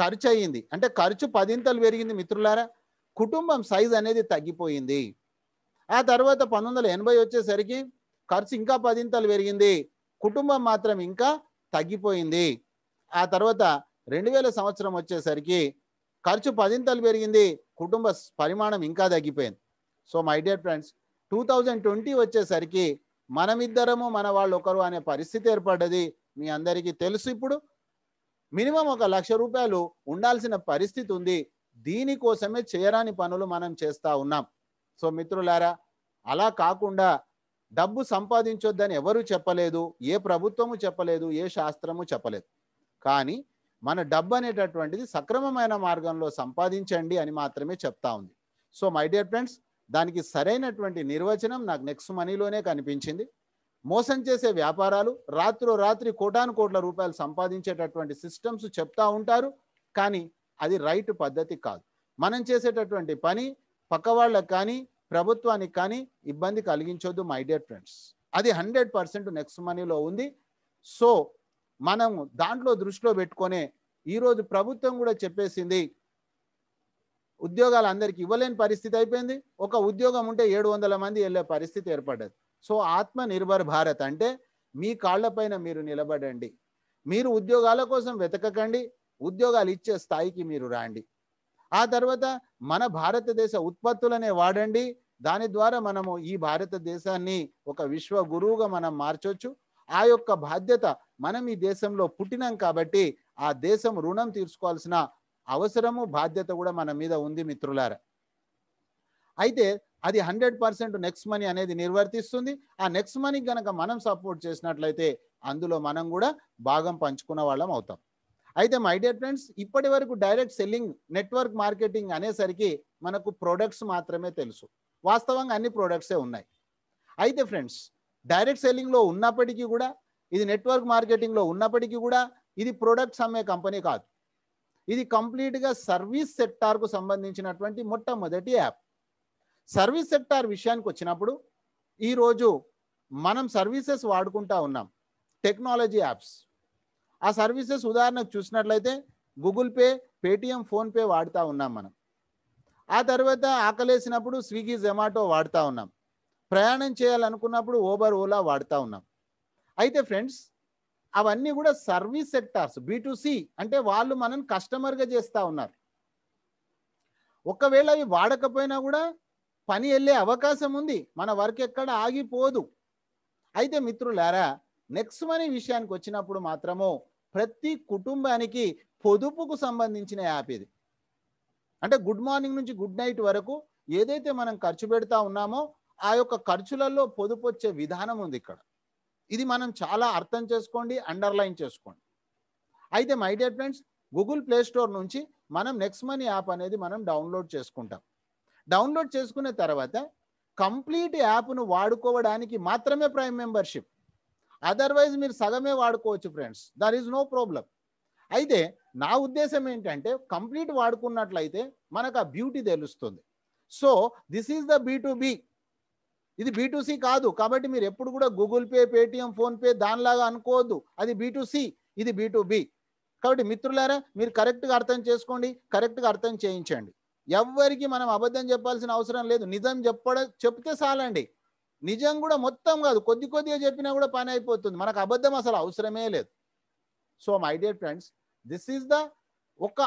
ఖర్చు అయ్యింది అంటే ఖర్చు పదింతలు పెరిగింది మిత్రులారా కుటుంబం సైజ్ అనేది తగ్గిపోయింది ఆ తర్వాత పంతొమ్మిది వందల వచ్చేసరికి ఖర్చు ఇంకా పదింతలు పెరిగింది కుటుంబం మాత్రం ఇంకా తగ్గిపోయింది ఆ తర్వాత రెండు వేల సంవత్సరం వచ్చేసరికి ఖర్చు పదింతలు పెరిగింది కుటుంబ పరిమాణం ఇంకా తగ్గిపోయింది so my dear friends two thousand twenty వచ్చేసరికి మనమిద్దరము మన వాళ్ళు ఒకరు అనే పరిస్థితి ఏర్పడ్డది మీ అందరికీ తెలుసు ఇప్పుడు మినిమం ఒక లక్ష రూపాయలు ఉండాల్సిన పరిస్థితి ఉంది దీనికోసమే చేయరాని పనులు మనం చేస్తూ ఉన్నాం సో మిత్రులారా అలా కాకుండా డబ్బు సంపాదించొద్దని ఎవరు చెప్పలేదు ఏ ప్రభుత్వము చెప్పలేదు ఏ శాస్త్రము చెప్పలేదు కానీ మన డబ్బు అనేటటువంటిది సక్రమమైన మార్గంలో సంపాదించండి అని మాత్రమే చెప్తా ఉంది సో మై డియర్ ఫ్రెండ్స్ దానికి సరైనటువంటి నిర్వచనం నాకు నెక్స్ట్ మనీలోనే కనిపించింది మోసం చేసే వ్యాపారాలు రాత్రో రాత్రి కోటాను కోట్ల రూపాయలు సంపాదించేటటువంటి సిస్టమ్స్ చెప్తా ఉంటారు కానీ అది రైట్ పద్ధతి కాదు మనం చేసేటటువంటి పని పక్క వాళ్ళకి కానీ ప్రభుత్వానికి కానీ ఇబ్బంది కలిగించొద్దు మై డియర్ ఫ్రెండ్స్ అది హండ్రెడ్ పర్సెంట్ నెక్స్ట్ మనీలో ఉంది సో మనం దాంట్లో దృష్టిలో పెట్టుకొనే ఈరోజు ప్రభుత్వం కూడా చెప్పేసింది ఉద్యోగాలు అందరికీ ఇవ్వలేని పరిస్థితి అయిపోయింది ఒక ఉద్యోగం ఉంటే ఏడు వందల మంది వెళ్ళే పరిస్థితి ఏర్పడ్డది సో ఆత్మ నిర్భర్ భారత్ అంటే మీ కాళ్లపైన మీరు నిలబడండి మీరు ఉద్యోగాల కోసం వెతకకండి ఉద్యోగాలు ఇచ్చే స్థాయికి మీరు రాండి ఆ తర్వాత మన భారతదేశ ఉత్పత్తులనే వాడండి దాని ద్వారా మనము ఈ భారతదేశాన్ని ఒక విశ్వ గురువుగా మనం మార్చొచ్చు ఆ యొక్క బాధ్యత మనం ఈ దేశంలో పుట్టినాం కాబట్టి ఆ దేశం రుణం తీర్చుకోవాల్సిన అవసరము బాధ్యత కూడా మన మీద ఉంది మిత్రులారా అయితే అది హండ్రెడ్ పర్సెంట్ నెక్స్ట్ మనీ అనేది నిర్వర్తిస్తుంది ఆ నెక్స్ట్ మనీ కనుక మనం సపోర్ట్ చేసినట్లయితే అందులో మనం కూడా భాగం పంచుకున్న వాళ్ళం అవుతాం అయితే మై డియర్ ఫ్రెండ్స్ ఇప్పటి వరకు డైరెక్ట్ సెల్లింగ్ నెట్వర్క్ మార్కెటింగ్ అనేసరికి మనకు ప్రొడక్ట్స్ మాత్రమే తెలుసు వాస్తవంగా అన్ని ప్రొడక్ట్సే ఉన్నాయి అయితే ఫ్రెండ్స్ డైరెక్ట్ సెల్లింగ్లో ఉన్నప్పటికీ కూడా ఇది నెట్వర్క్ మార్కెటింగ్లో ఉన్నప్పటికీ కూడా ఇది ప్రొడక్ట్స్ అమ్మే కంపెనీ కాదు ఇది కంప్లీట్గా సర్వీస్ సెక్టార్కు సంబంధించినటువంటి మొట్టమొదటి యాప్ సర్వీస్ సెక్టార్ విషయానికి వచ్చినప్పుడు ఈరోజు మనం సర్వీసెస్ వాడుకుంటా ఉన్నాం టెక్నాలజీ యాప్స్ ఆ సర్వీసెస్ ఉదాహరణకు చూసినట్లయితే గూగుల్ పే పేటిఎం ఫోన్పే వాడుతూ ఉన్నాం మనం ఆ తర్వాత ఆకలేసినప్పుడు స్విగ్గీ జొమాటో వాడుతూ ఉన్నాం ప్రయాణం చేయాలనుకున్నప్పుడు ఓబర్ ఓలా వాడుతూ ఉన్నాం అయితే ఫ్రెండ్స్ అవన్నీ కూడా సర్వీస్ సెక్టార్స్ బీటుసి అంటే వాళ్ళు మనం కస్టమర్గా చేస్తూ ఉన్నారు ఒకవేళ అవి వాడకపోయినా కూడా పని వెళ్ళే అవకాశం ఉంది మన వర్క్ ఎక్కడ ఆగిపోదు అయితే మిత్రులారా నెక్స్ట్ మనీ విషయానికి వచ్చినప్పుడు మాత్రము ప్రతి కుటుంబానికి పొదుపుకు సంబంధించిన యాప్ ఇది అంటే గుడ్ మార్నింగ్ నుంచి గుడ్ నైట్ వరకు ఏదైతే మనం ఖర్చు పెడతా ఉన్నామో ఆ యొక్క ఖర్చులలో పొదుపు వచ్చే విధానం ఉంది ఇక్కడ ఇది మనం చాలా అర్థం చేసుకోండి అండర్లైన్ చేసుకోండి అయితే my dear friends Google play store నుంచి మనం నెక్స్ట్ మనీ యాప్ అనేది మనం డౌన్లోడ్ చేసుకుంటాం డౌన్లోడ్ చేసుకున్న తర్వాత కంప్లీట్ యాప్ను వాడుకోవడానికి మాత్రమే ప్రైమ్ మెంబర్షిప్ అదర్వైజ్ మీరు సగమే వాడుకోవచ్చు friends there is no problem అయితే నా ఉద్దేశం ఏంటంటే కంప్లీట్ వాడుకున్నట్లయితే మనకు ఆ బ్యూటీ తెలుస్తుంది so this is the B to B ఇది బీటుసి కాదు కాబట్టి మీరు ఎప్పుడు కూడా గూగుల్ పే పేటిఎం ఫోన్పే దానిలాగా అనుకోవద్దు అది బీటుసి ఇది బీటుబి కాబట్టి మిత్రులారా మీరు కరెక్ట్గా అర్థం చేసుకోండి కరెక్ట్గా అర్థం చేయించండి ఎవ్వరికి మనం అబద్ధం చెప్పాల్సిన అవసరం లేదు నిజం చెప్పడం చెప్తే చాలండి నిజం కూడా మొత్తం కాదు కొద్ది కొద్దిగా చెప్పినా కూడా పని అయిపోతుంది మనకు అబద్ధం అసలు అవసరమే లేదు so my dear friends this is the ఒక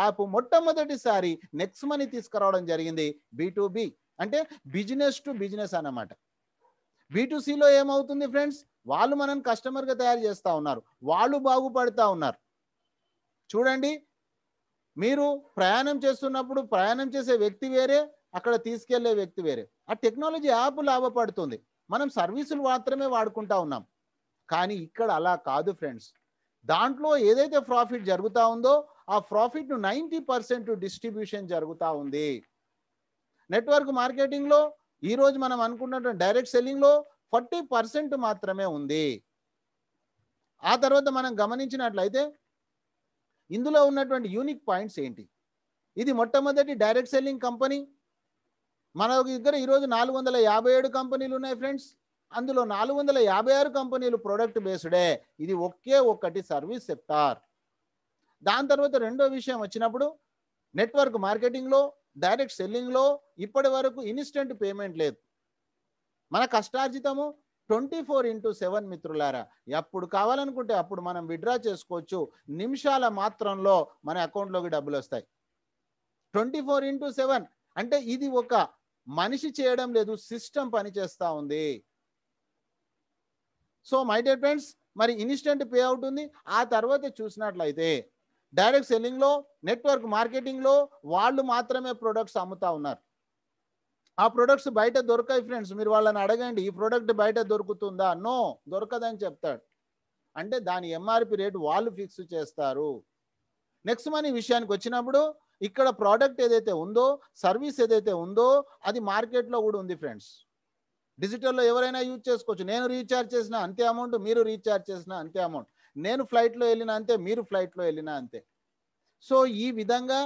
యాప్ మొట్టమొదటిసారి నెక్స్ట్ మనీ తీసుకురావడం జరిగింది బి అంటే బిజినెస్ టు బిజినెస్ అన్నమాట బీటూసీలో ఏమవుతుంది ఫ్రెండ్స్ వాళ్ళు మనం కస్టమర్గా తయారు చేస్తూ ఉన్నారు వాళ్ళు బాగుపడుతూ ఉన్నారు చూడండి మీరు ప్రయాణం చేస్తున్నప్పుడు ప్రయాణం చేసే వ్యక్తి వేరే అక్కడ తీసుకెళ్లే వ్యక్తి వేరే ఆ టెక్నాలజీ యాప్ లాభపడుతుంది మనం సర్వీసులు మాత్రమే వాడుకుంటా ఉన్నాం కానీ ఇక్కడ అలా కాదు ఫ్రెండ్స్ దాంట్లో ఏదైతే ప్రాఫిట్ జరుగుతూ ఉందో ఆ ను నైన్టీ పర్సెంట్ డిస్ట్రిబ్యూషన్ జరుగుతూ ఉంది నెట్వర్క్ మార్కెటింగ్లో ఈరోజు మనం అనుకున్నటువంటి డైరెక్ట్ సెల్లింగ్లో ఫార్టీ పర్సెంట్ మాత్రమే ఉంది ఆ తర్వాత మనం గమనించినట్లయితే ఇందులో ఉన్నటువంటి యూనిక్ పాయింట్స్ ఏంటి ఇది మొట్టమొదటి డైరెక్ట్ సెల్లింగ్ కంపెనీ మన దగ్గర ఈరోజు నాలుగు వందల యాభై ఏడు కంపెనీలు ఉన్నాయి ఫ్రెండ్స్ అందులో నాలుగు వందల యాభై ఆరు కంపెనీలు ప్రొడక్ట్ బేస్డే ఇది ఒకే ఒక్కటి సర్వీస్ సెక్టార్ దాని తర్వాత రెండో విషయం వచ్చినప్పుడు నెట్వర్క్ మార్కెటింగ్లో డైరెక్ట్ సెల్లింగ్లో ఇప్పటి వరకు ఇన్స్టెంట్ పేమెంట్ లేదు మన కష్టార్జితము ట్వంటీ ఫోర్ ఇంటూ సెవెన్ మిత్రులారా ఎప్పుడు కావాలనుకుంటే అప్పుడు మనం విడ్రా చేసుకోవచ్చు నిమిషాల మాత్రంలో మన అకౌంట్లోకి డబ్బులు వస్తాయి ట్వంటీ ఫోర్ ఇంటూ సెవెన్ అంటే ఇది ఒక మనిషి చేయడం లేదు సిస్టమ్ పనిచేస్తూ ఉంది సో మై డియర్ ఫ్రెండ్స్ మరి ఇన్స్టెంట్ పే అవుట్ ఉంది ఆ తర్వాత చూసినట్లయితే డైరెక్ట్ సెల్లింగ్లో నెట్వర్క్ మార్కెటింగ్లో వాళ్ళు మాత్రమే ప్రొడక్ట్స్ అమ్ముతా ఉన్నారు ఆ ప్రొడక్ట్స్ బయట దొరకాయి ఫ్రెండ్స్ మీరు వాళ్ళని అడగండి ఈ ప్రోడక్ట్ బయట దొరుకుతుందా నో దొరకదని చెప్తాడు అంటే దాని ఎంఆర్పి రేట్ వాళ్ళు ఫిక్స్ చేస్తారు నెక్స్ట్ మనీ విషయానికి వచ్చినప్పుడు ఇక్కడ ప్రోడక్ట్ ఏదైతే ఉందో సర్వీస్ ఏదైతే ఉందో అది మార్కెట్లో కూడా ఉంది ఫ్రెండ్స్ డిజిటల్లో ఎవరైనా యూజ్ చేసుకోవచ్చు నేను రీఛార్జ్ చేసిన అంతే అమౌంట్ మీరు రీఛార్జ్ చేసిన అంతే అమౌంట్ నేను ఫ్లైట్లో వెళ్ళినా అంతే మీరు ఫ్లైట్లో వెళ్ళినా అంతే సో ఈ విధంగా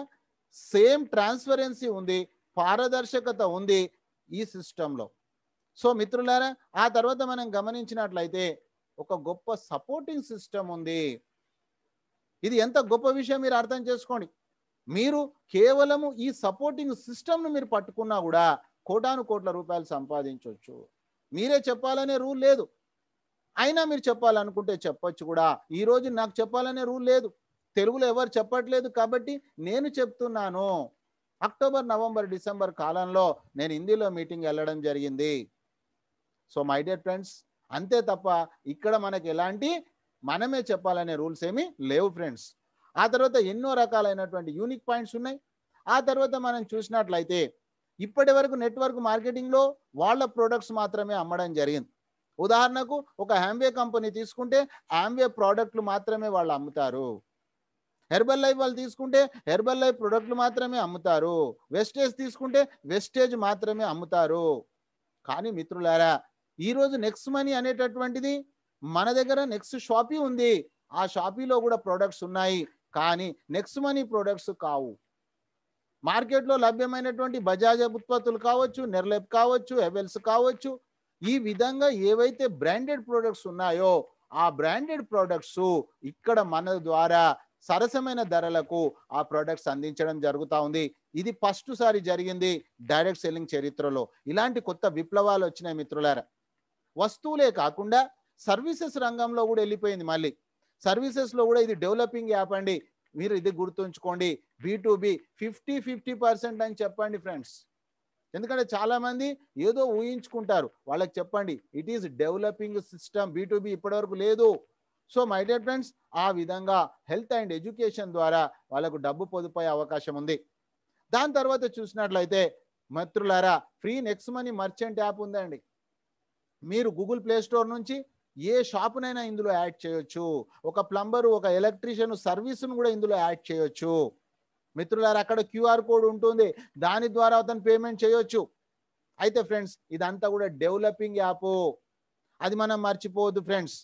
సేమ్ ట్రాన్స్పరెన్సీ ఉంది పారదర్శకత ఉంది ఈ సిస్టంలో సో మిత్రులారా ఆ తర్వాత మనం గమనించినట్లయితే ఒక గొప్ప సపోర్టింగ్ సిస్టమ్ ఉంది ఇది ఎంత గొప్ప విషయం మీరు అర్థం చేసుకోండి మీరు కేవలము ఈ సపోర్టింగ్ సిస్టమ్ను మీరు పట్టుకున్నా కూడా కోటాను కోట్ల రూపాయలు సంపాదించవచ్చు మీరే చెప్పాలనే రూల్ లేదు అయినా మీరు చెప్పాలనుకుంటే చెప్పచ్చు కూడా ఈరోజు నాకు చెప్పాలనే రూల్ లేదు తెలుగులో ఎవరు చెప్పట్లేదు కాబట్టి నేను చెప్తున్నాను అక్టోబర్ నవంబర్ డిసెంబర్ కాలంలో నేను హిందీలో మీటింగ్ వెళ్ళడం జరిగింది సో మై డియర్ ఫ్రెండ్స్ అంతే తప్ప ఇక్కడ మనకి ఎలాంటి మనమే చెప్పాలనే రూల్స్ ఏమీ లేవు ఫ్రెండ్స్ ఆ తర్వాత ఎన్నో రకాలైనటువంటి యూనిక్ పాయింట్స్ ఉన్నాయి ఆ తర్వాత మనం చూసినట్లయితే ఇప్పటి వరకు నెట్వర్క్ మార్కెటింగ్లో వాళ్ళ ప్రోడక్ట్స్ మాత్రమే అమ్మడం జరిగింది ఉదాహరణకు ఒక హ్యాంవే కంపెనీ తీసుకుంటే హ్యాంవే ప్రోడక్ట్లు మాత్రమే వాళ్ళు అమ్ముతారు హెర్బల్ లైఫ్ వాళ్ళు తీసుకుంటే హెర్బల్ లైఫ్ ప్రొడక్ట్లు మాత్రమే అమ్ముతారు వెస్టేజ్ తీసుకుంటే వెస్టేజ్ మాత్రమే అమ్ముతారు కానీ మిత్రులారా ఈరోజు నెక్స్ట్ మనీ అనేటటువంటిది మన దగ్గర నెక్స్ట్ షాపీ ఉంది ఆ షాపీలో కూడా ప్రోడక్ట్స్ ఉన్నాయి కానీ నెక్స్ట్ మనీ ప్రోడక్ట్స్ కావు మార్కెట్లో లభ్యమైనటువంటి బజాజ్ ఉత్పత్తులు కావచ్చు నెర్లెప్ కావచ్చు ఎవెల్స్ కావచ్చు ఈ విధంగా ఏవైతే బ్రాండెడ్ ప్రోడక్ట్స్ ఉన్నాయో ఆ బ్రాండెడ్ ప్రోడక్ట్స్ ఇక్కడ మన ద్వారా సరసమైన ధరలకు ఆ ప్రొడక్ట్స్ అందించడం జరుగుతూ ఉంది ఇది ఫస్ట్ సారి జరిగింది డైరెక్ట్ సెల్లింగ్ చరిత్రలో ఇలాంటి కొత్త విప్లవాలు వచ్చినాయి మిత్రులారా వస్తువులే కాకుండా సర్వీసెస్ రంగంలో కూడా వెళ్ళిపోయింది మళ్ళీ సర్వీసెస్లో కూడా ఇది డెవలపింగ్ యాప్ అండి మీరు ఇది గుర్తుంచుకోండి బీటూబీ ఫిఫ్టీ ఫిఫ్టీ పర్సెంట్ అని చెప్పండి ఫ్రెండ్స్ ఎందుకంటే చాలామంది ఏదో ఊహించుకుంటారు వాళ్ళకి చెప్పండి it is developing system B to B ఇప్పటివరకు లేదు సో మై డియర్ ఫ్రెండ్స్ ఆ విధంగా హెల్త్ అండ్ ఎడ్యుకేషన్ ద్వారా వాళ్ళకు డబ్బు పొదుపయ్యే అవకాశం ఉంది దాని తర్వాత చూసినట్లయితే మిత్రులారా free next money merchant app ఉందండి మీరు గూగుల్ ప్లే స్టోర్ నుంచి ఏ షాపునైనా ఇందులో యాడ్ చేయొచ్చు ఒక ప్లంబరు ఒక ఎలక్ట్రీషియన్ సర్వీస్ను కూడా ఇందులో యాడ్ చేయొచ్చు మిత్రులారా అక్కడ క్యూఆర్ కోడ్ ఉంటుంది దాని ద్వారా అతను పేమెంట్ చేయొచ్చు అయితే ఫ్రెండ్స్ ఇదంతా కూడా డెవలపింగ్ యాప్ అది మనం మర్చిపోవద్దు ఫ్రెండ్స్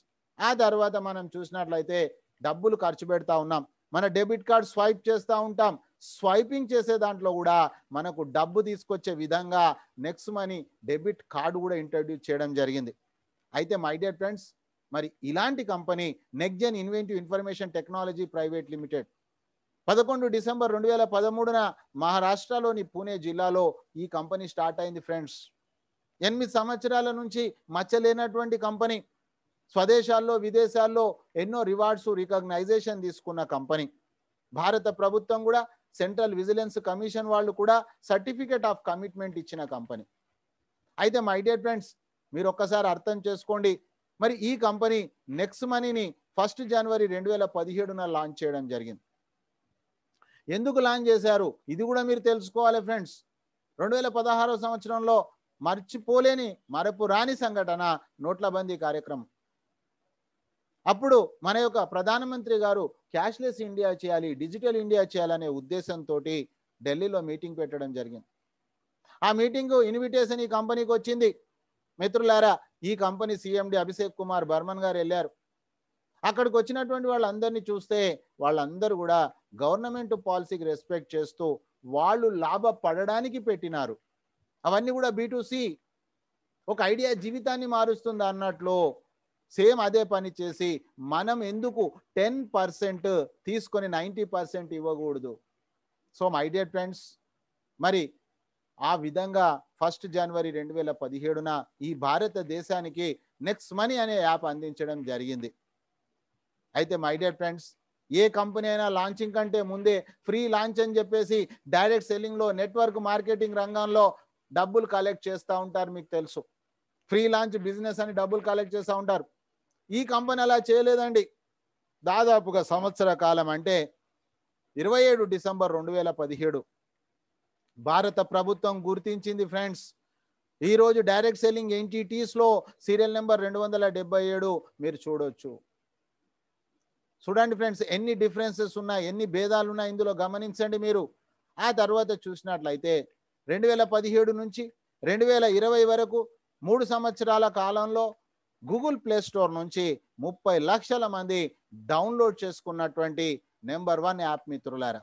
ఆ తర్వాత మనం చూసినట్లయితే డబ్బులు ఖర్చు పెడతా ఉన్నాం మన డెబిట్ కార్డ్ స్వైప్ చేస్తూ ఉంటాం స్వైపింగ్ చేసే దాంట్లో కూడా మనకు డబ్బు తీసుకొచ్చే విధంగా నెక్స్ట్ మనీ డెబిట్ కార్డు కూడా ఇంట్రడ్యూస్ చేయడం జరిగింది అయితే మై డియర్ ఫ్రెండ్స్ మరి ఇలాంటి company Nexgen inventive information technology private limited పదకొండు డిసెంబర్ రెండు వేల పదమూడున మహారాష్ట్రలోని పూణే జిల్లాలో ఈ కంపెనీ స్టార్ట్ అయింది ఫ్రెండ్స్ ఎనిమిది సంవత్సరాల నుంచి మచ్చలేనటువంటి కంపెనీ స్వదేశాల్లో విదేశాల్లో ఎన్నో రివార్డ్స్ రికగ్నైజేషన్ తీసుకున్న కంపెనీ భారత ప్రభుత్వం కూడా సెంట్రల్ విజిలెన్స్ కమిషన్ వాళ్ళు కూడా సర్టిఫికేట్ ఆఫ్ కమిట్మెంట్ ఇచ్చిన కంపెనీ అయితే మై డియర్ ఫ్రెండ్స్ మీరు ఒక్కసారి అర్థం చేసుకోండి మరి ఈ కంపెనీ నెక్స్ట్ మనీని ఫస్ట్ జనవరి రెండు వేల పదిహేడున లాంచ్ చేయడం జరిగింది ఎందుకు లాంచ్ చేశారు ఇది కూడా మీరు తెలుసుకోవాలి ఫ్రెండ్స్ రెండు వేల పదహారో సంవత్సరంలో మర్చిపోలేని మరపు రాని సంఘటన నోట్ల బందీ కార్యక్రమం అప్పుడు మన యొక్క ప్రధానమంత్రి గారు క్యాష్లెస్ ఇండియా చేయాలి డిజిటల్ ఇండియా చేయాలనే ఉద్దేశంతో ఢిల్లీలో మీటింగ్ పెట్టడం జరిగింది ఆ మీటింగ్ ఇన్విటేషన్ ఈ కంపెనీకి వచ్చింది మిత్రులారా ఈ కంపెనీ సిఎండి అభిషేక్ కుమార్ బర్మన్ గారు వెళ్ళారు అక్కడికి వచ్చినటువంటి వాళ్ళందరినీ చూస్తే వాళ్ళందరూ కూడా గవర్నమెంట్ పాలసీకి రెస్పెక్ట్ చేస్తూ వాళ్ళు లాభపడడానికి పెట్టినారు అవన్నీ కూడా బీటూసీ ఒక ఐడియా జీవితాన్ని మారుస్తుంది అన్నట్లు సేమ్ అదే పని చేసి మనం ఎందుకు టెన్ పర్సెంట్ తీసుకొని నైంటీ పర్సెంట్ ఇవ్వకూడదు సో మై డియర్ ఫ్రెండ్స్ మరి ఆ విధంగా ఫస్ట్ జనవరి రెండు వేల పదిహేడున ఈ భారతదేశానికి నెక్స్ మనీ అనే యాప్ అందించడం జరిగింది అయితే మై డియర్ ఫ్రెండ్స్ ఏ కంపెనీ అయినా లాంచింగ్ కంటే ముందే ఫ్రీ లాంచ్ అని చెప్పేసి డైరెక్ట్ సెల్లింగ్లో నెట్వర్క్ మార్కెటింగ్ రంగంలో డబ్బులు కలెక్ట్ చేస్తూ ఉంటారు మీకు తెలుసు ఫ్రీ లాంచ్ బిజినెస్ అని డబ్బులు కలెక్ట్ చేస్తూ ఉంటారు ఈ కంపెనీ అలా చేయలేదండి దాదాపుగా సంవత్సర కాలం అంటే ఇరవై ఏడు డిసెంబర్ రెండు వేల పదిహేడు భారత ప్రభుత్వం గుర్తించింది ఫ్రెండ్స్ ఈరోజు డైరెక్ట్ సెల్లింగ్ ఎన్టీటీస్లో సీరియల్ నెంబర్ రెండు వందల ఏడు మీరు చూడవచ్చు చూడండి ఫ్రెండ్స్ ఎన్ని డిఫరెన్సెస్ ఉన్నాయి ఎన్ని భేదాలు ఉన్నాయి ఇందులో గమనించండి మీరు ఆ తర్వాత చూసినట్లయితే రెండు వేల పదిహేడు నుంచి రెండు వేల ఇరవై వరకు మూడు సంవత్సరాల కాలంలో గూగుల్ ప్లే స్టోర్ నుంచి ముప్పై లక్షల మంది డౌన్లోడ్ చేసుకున్నటువంటి నెంబర్ వన్ యాప్ మిత్రులారా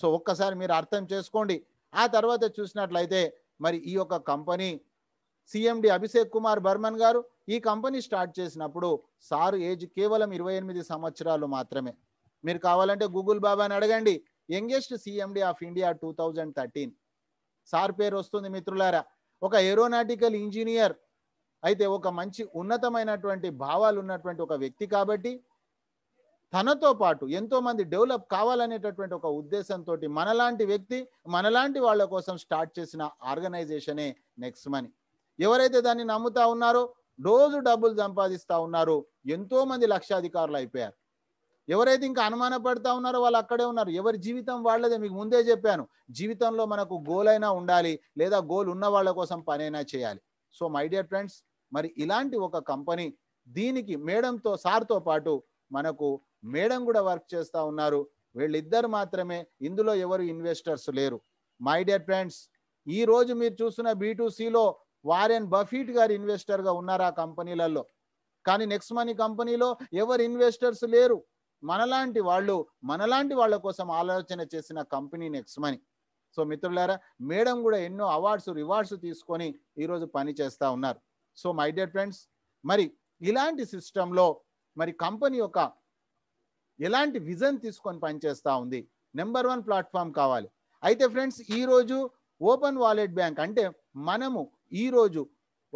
సో ఒక్కసారి మీరు అర్థం చేసుకోండి ఆ తర్వాత చూసినట్లయితే మరి ఈ యొక్క కంపెనీ సిఎండి అభిషేక్ కుమార్ బర్మన్ గారు ఈ కంపెనీ స్టార్ట్ చేసినప్పుడు సారు ఏజ్ కేవలం ఇరవై ఎనిమిది సంవత్సరాలు మాత్రమే మీరు కావాలంటే గూగుల్ బాబాని అడగండి youngest CMD of India two thousand thirteen sir పేరు వస్తుంది మిత్రులారా ఒక ఏరోనాటికల్ ఇంజనీర్ అయితే ఒక మంచి ఉన్నతమైనటువంటి భావాలు ఉన్నటువంటి ఒక వ్యక్తి కాబట్టి తనతో పాటు ఎంతో మంది డెవలప్ కావాలనేటటువంటి ఒక ఉద్దేశంతో మనలాంటి వ్యక్తి మనలాంటి వాళ్ళ కోసం స్టార్ట్ చేసిన ఆర్గనైజేషనే నెక్స్ట్ మనీ ఎవరైతే దాన్ని నమ్ముతా ఉన్నారో రోజు డబ్బులు సంపాదిస్తూ ఉన్నారో ఎంతో మంది లక్షాధికారులు అయిపోయారు ఎవరైతే ఇంకా అనుమాన పడతా ఉన్నారో వాళ్ళు అక్కడే ఉన్నారు ఎవరి జీవితం వాళ్ళదే మీకు ముందే చెప్పాను జీవితంలో మనకు గోల్ అయినా ఉండాలి లేదా గోల్ ఉన్న వాళ్ళ కోసం పనైనా చేయాలి సో మై డియర్ ఫ్రెండ్స్ మరి ఇలాంటి ఒక కంపెనీ దీనికి మేడంతో సార్తో పాటు మనకు మేడం కూడా వర్క్ చేస్తూ ఉన్నారు వీళ్ళిద్దరు మాత్రమే ఇందులో ఎవరు ఇన్వెస్టర్స్ లేరు మై డియర్ ఫ్రెండ్స్ ఈ రోజు మీరు చూసిన బీటూసీలో వారెన్ బఫీట్ గారు ఇన్వెస్టర్గా ఉన్నారు ఆ కంపెనీలలో కానీ నెక్స్ట్ మనీ కంపెనీలో ఎవరు ఇన్వెస్టర్స్ లేరు మనలాంటి వాళ్ళు మనలాంటి వాళ్ళ కోసం ఆలోచన చేసిన కంపెనీ నెక్స్ట్ మనీ సో మిత్రులారా మేడం కూడా ఎన్నో అవార్డ్స్ రివార్డ్స్ తీసుకొని ఈరోజు పని ఉన్నారు సో మై డియర్ ఫ్రెండ్స్ మరి ఇలాంటి సిస్టంలో మరి కంపెనీ యొక్క ఎలాంటి విజన్ తీసుకొని పనిచేస్తూ ఉంది నెంబర్ వన్ ప్లాట్ఫామ్ కావాలి అయితే ఫ్రెండ్స్ ఈరోజు ఓపెన్ వాలెట్ బ్యాంక్ అంటే మనము ఈరోజు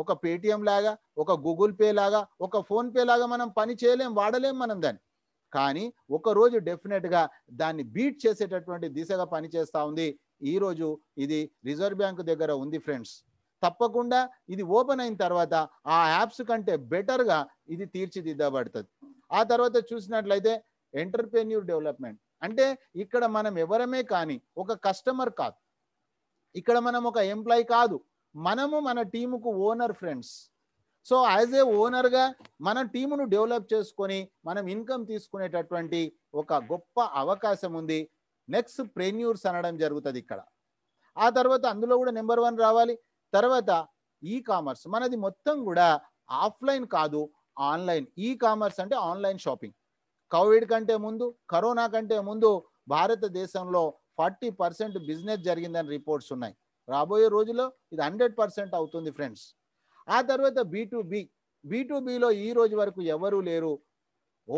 ఒక పేటిఎం లాగా ఒక గూగుల్ పే లాగా ఒక ఫోన్పే లాగా మనం పని చేయలేం వాడలేం మనం దాన్ని కానీ ఒకరోజు డెఫినెట్గా దాన్ని బీట్ చేసేటటువంటి దిశగా పనిచేస్తూ ఉంది ఈరోజు ఇది రిజర్వ్ బ్యాంక్ దగ్గర ఉంది ఫ్రెండ్స్ తప్పకుండా ఇది ఓపెన్ అయిన తర్వాత ఆ యాప్స్ కంటే బెటర్గా ఇది తీర్చిదిద్దబడుతుంది ఆ తర్వాత చూసినట్లయితే ఎంటర్ప్రెన్యూర్ డెవలప్మెంట్ అంటే ఇక్కడ మనం ఎవరమే కానీ ఒక కస్టమర్ కాదు ఇక్కడ మనం ఒక ఎంప్లాయ్ కాదు మనము మన టీముకు owner friends so as a ఓనర్గా మన టీమును డెవలప్ చేసుకొని మనం ఇన్కమ్ తీసుకునేటటువంటి ఒక గొప్ప అవకాశం ఉంది నెక్స్ట్ ప్రెన్యూర్స్ అనడం జరుగుతుంది ఇక్కడ ఆ తర్వాత అందులో కూడా నెంబర్ వన్ రావాలి తర్వాత ఈ కామర్స్ మనది మొత్తం కూడా ఆఫ్లైన్ కాదు ఆన్లైన్ ఈ కామర్స్ అంటే ఆన్లైన్ షాపింగ్ కోవిడ్ కంటే ముందు కరోనా కంటే ముందు భారతదేశంలో ఫార్టీ పర్సెంట్ బిజినెస్ జరిగిందని రిపోర్ట్స్ ఉన్నాయి రాబోయే రోజుల్లో ఇది హండ్రెడ్ పర్సెంట్ అవుతుంది ఫ్రెండ్స్ ఆ తర్వాత బీటూబీ బీటూబీలో ఈ రోజు వరకు ఎవరూ లేరు